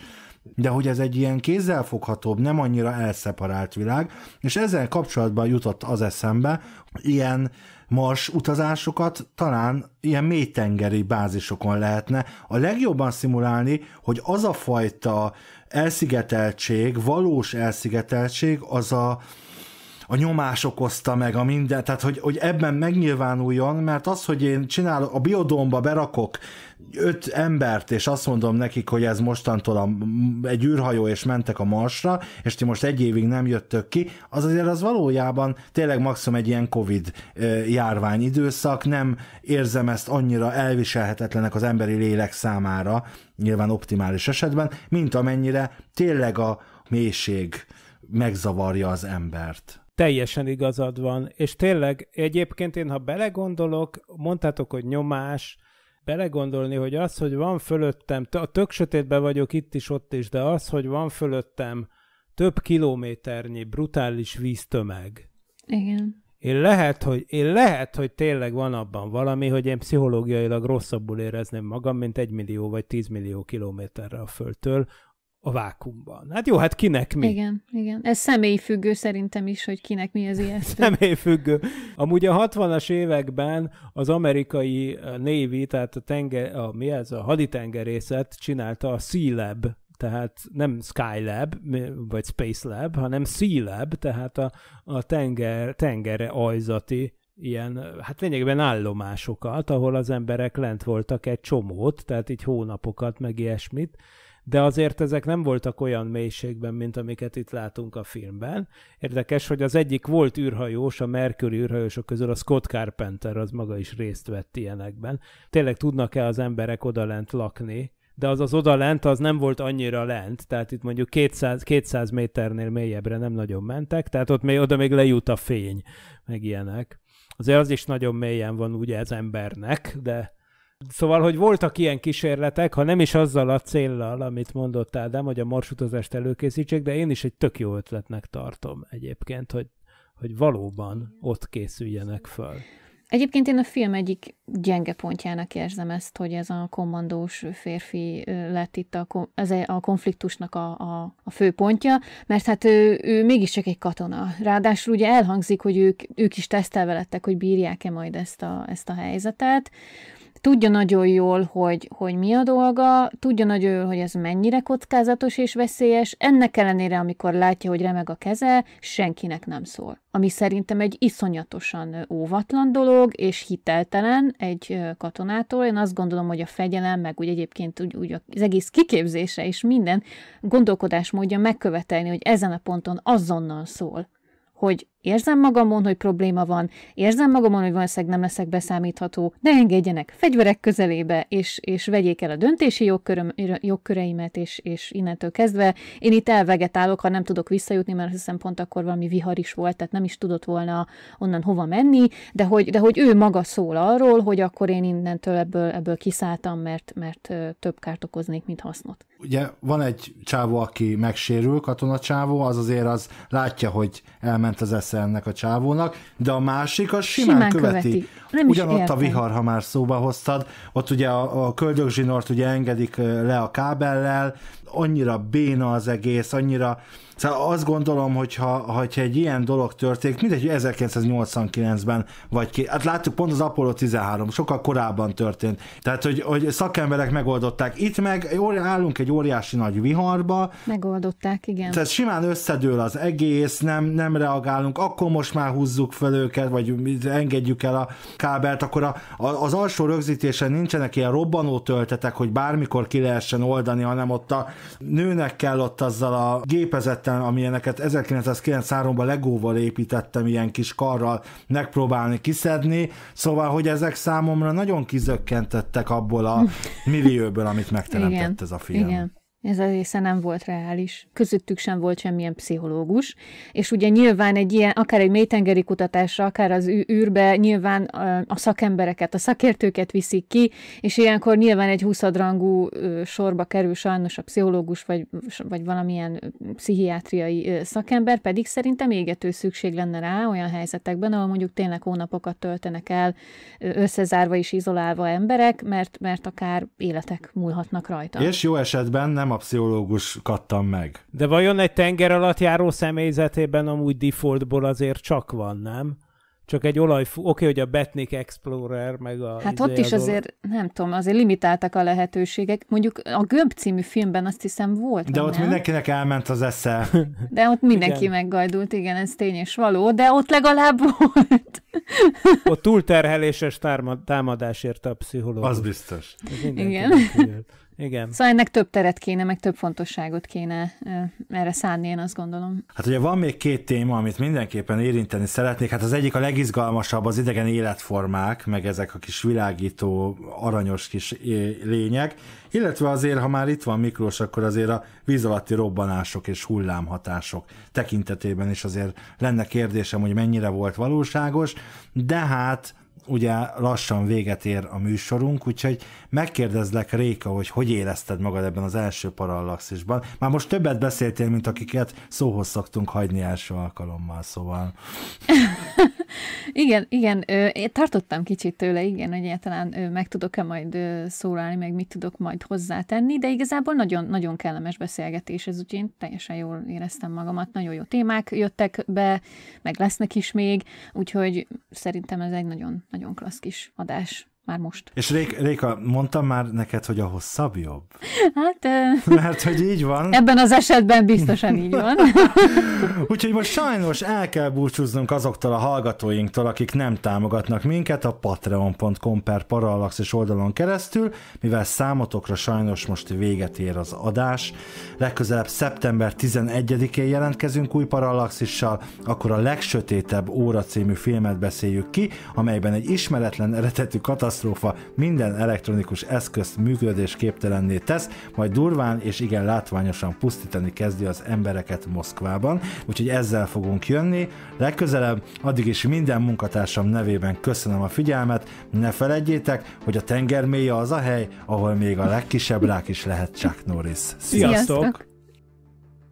de hogy ez egy ilyen kézzelfoghatóbb, nem annyira elszeparált világ, és ezzel kapcsolatban jutott az eszembe, ilyen mars utazásokat talán ilyen mélytengeri bázisokon lehetne a legjobban szimulálni, hogy az a fajta elszigeteltség, valós elszigeteltség, az a, a nyomás okozta meg a minden, tehát hogy, hogy ebben megnyilvánuljon, mert az, hogy én csinálok, a biodomba berakok öt embert, és azt mondom nekik, hogy ez mostantól a, egy űrhajó, és mentek a Marsra, és ti most egy évig nem jöttök ki, az azért az valójában tényleg maximum egy ilyen Covid járvány időszak, nem érzem ezt annyira elviselhetetlenek az emberi lélek számára, nyilván optimális esetben, mint amennyire tényleg a mélység megzavarja az embert. Teljesen igazad van, és tényleg egyébként én, ha belegondolok, mondtátok, hogy nyomás, belegondolni, hogy az, hogy van fölöttem, a tök sötétben vagyok itt is, ott is, de az, hogy van fölöttem több kilométernyi brutális víztömeg. Igen. Én lehet, hogy, én lehet, hogy tényleg van abban valami, hogy én pszichológiailag rosszabbul érezném magam, mint egy millió vagy tíz millió kilométerre a földtől, a vákumban. Hát jó, hát kinek mi? Igen, igen. Ez személyfüggő szerintem is, hogy kinek mi az ilyen. személyfüggő. Amúgy a 60-as években az amerikai névi, tehát a, tenger, a, mi ez, a haditengerészet csinálta a Sea Lab tehát nem Skylab, vagy Space Lab, hanem Sea Lab, tehát a, a tenger, tengerre ajzati ilyen, hát lényegében állomásokat, ahol az emberek lent voltak egy csomót, tehát így hónapokat, meg ilyesmit, de azért ezek nem voltak olyan mélységben, mint amiket itt látunk a filmben. Érdekes, hogy az egyik volt űrhajós, a Mercury űrhajósok közül a Scott Carpenter, az maga is részt vett ilyenekben. Tényleg tudnak-e az emberek odalent lakni, de az az odalent az nem volt annyira lent, tehát itt mondjuk 200, 200 méternél mélyebbre nem nagyon mentek, tehát ott még, oda még lejut a fény, meg ilyenek. Azért az is nagyon mélyen van ugye az embernek, de Szóval, hogy voltak ilyen kísérletek, ha nem is azzal a céllal, amit mondott Ádám, hogy a marsutazást előkészítsék, de én is egy tök jó ötletnek tartom egyébként, hogy, hogy valóban ott készüljenek föl. Egyébként én a film egyik gyenge pontjának érzem ezt, hogy ez a kommandós férfi lett itt a, ez a konfliktusnak a, a, a fő pontja, mert hát ő, ő mégiscsak egy katona. Ráadásul ugye elhangzik, hogy ők, ők is tesztelve lettek, hogy bírják-e majd ezt a, ezt a helyzetet tudja nagyon jól, hogy, hogy mi a dolga, tudja nagyon jól, hogy ez mennyire kockázatos és veszélyes, ennek ellenére, amikor látja, hogy remeg a keze, senkinek nem szól. Ami szerintem egy iszonyatosan óvatlan dolog, és hiteltelen egy katonától. Én azt gondolom, hogy a fegyelem, meg úgy egyébként úgy, úgy az egész kiképzése és minden gondolkodásmódja megkövetelni, hogy ezen a ponton azonnal szól, hogy Érzem magamon, hogy probléma van, érzem magamon, hogy valószínűleg nem leszek beszámítható, Ne engedjenek fegyverek közelébe, és, és vegyék el a döntési jogköröm, jogköreimet, és, és innentől kezdve én itt elvegetálok, ha nem tudok visszajutni, mert hiszem pont akkor valami vihar is volt, tehát nem is tudott volna onnan hova menni, de hogy, de hogy ő maga szól arról, hogy akkor én innentől ebből, ebből kiszálltam, mert, mert több kárt okoznék, mint hasznot. Ugye van egy csávó, aki megsérül, katonacsávó, az azért az látja, hogy elment az esze része ennek a csávónak, de a másik az simán, simán követi. követi. Nem Ugyanott a vihar, ha már szóba hoztad, ott ugye a, a köldögzsinort ugye engedik le a kábellel, annyira béna az egész, annyira Szóval azt gondolom, hogy ha, ha egy ilyen dolog történik, mindegy, hogy 1989-ben vagy ki. Hát láttuk pont az Apollo 13, sokkal korábban történt. Tehát, hogy, hogy szakemberek megoldották. Itt meg állunk egy óriási nagy viharba. Megoldották, igen. Tehát simán összedől az egész, nem, nem reagálunk, akkor most már húzzuk fel őket, vagy engedjük el a kábelt, akkor a, a, az alsó rögzítésen nincsenek ilyen robbanó töltetek, hogy bármikor ki lehessen oldani, hanem ott a nőnek kell ott azzal a gépezettel területen, amilyeneket 1993-ban legóval építettem ilyen kis karral megpróbálni kiszedni, szóval, hogy ezek számomra nagyon kizökkentettek abból a millióból, amit megteremtett igen, ez a film. Igen. Ez a része nem volt reális. Közöttük sem volt semmilyen pszichológus, és ugye nyilván egy ilyen, akár egy mélytengeri kutatásra, akár az űrbe nyilván a szakembereket, a szakértőket viszik ki, és ilyenkor nyilván egy húszadrangú sorba kerül sajnos a pszichológus, vagy, vagy valamilyen pszichiátriai szakember, pedig szerintem égető szükség lenne rá olyan helyzetekben, ahol mondjuk tényleg hónapokat töltenek el összezárva és izolálva emberek, mert, mert akár életek múlhatnak rajta. És jó esetben nem pszichológus kattam meg. De vajon egy tenger alatt járó személyzetében amúgy defaultból azért csak van, nem? Csak egy olaj, oké, okay, hogy a Betnik Explorer, meg a... Hát izé ott is azért, nem tudom, azért limitáltak a lehetőségek. Mondjuk a Gömb című filmben azt hiszem volt. De ott nem? mindenkinek elment az esze. De ott mindenki igen. meggajdult, igen, ez tény és való, de ott legalább volt. Ott túlterheléses támadás érte a pszichológus. Az biztos. Igen. igen. Igen. Szóval ennek több teret kéne, meg több fontosságot kéne erre szánni, én azt gondolom. Hát ugye van még két téma, amit mindenképpen érinteni szeretnék. Hát az egyik a legizgalmasabb az idegen életformák, meg ezek a kis világító, aranyos kis lények, illetve azért, ha már itt van Miklós, akkor azért a víz alatti robbanások és hullámhatások tekintetében is azért lenne kérdésem, hogy mennyire volt valóságos, de hát ugye lassan véget ér a műsorunk, úgyhogy megkérdezlek Réka, hogy hogy érezted magad ebben az első parallaxisban. Már most többet beszéltél, mint akiket szóhoz szoktunk hagyni első alkalommal, szóval. Igen, igen, én tartottam kicsit tőle, igen, hogy egyáltalán meg tudok-e majd szólalni, meg mit tudok majd hozzátenni, de igazából nagyon, nagyon kellemes beszélgetés ez, úgyhogy én teljesen jól éreztem magamat, nagyon jó témák jöttek be, meg lesznek is még, úgyhogy szerintem ez egy nagyon, nagyon klassz kis adás már most. És Réka, Réka, mondtam már neked, hogy a hosszabb jobb? Hát... E... Mert hogy így van. Ebben az esetben biztosan így van. Úgyhogy most sajnos el kell búcsúznunk azoktól a hallgatóinktól, akik nem támogatnak minket a patreon.com per és oldalon keresztül, mivel számotokra sajnos most véget ér az adás. Legközelebb szeptember 11-én jelentkezünk új parallaxissal, akkor a legsötétebb óra című filmet beszéljük ki, amelyben egy ismeretlen eredetű katasztrófa katasztrófa minden elektronikus eszközt működésképtelenné tesz, majd durván és igen látványosan pusztítani kezdi az embereket Moszkvában, úgyhogy ezzel fogunk jönni. Legközelebb addig is minden munkatársam nevében köszönöm a figyelmet, ne feledjétek, hogy a tenger mélye az a hely, ahol még a legkisebb rák is lehet Chuck Norris. Sziasztok! Sziasztok.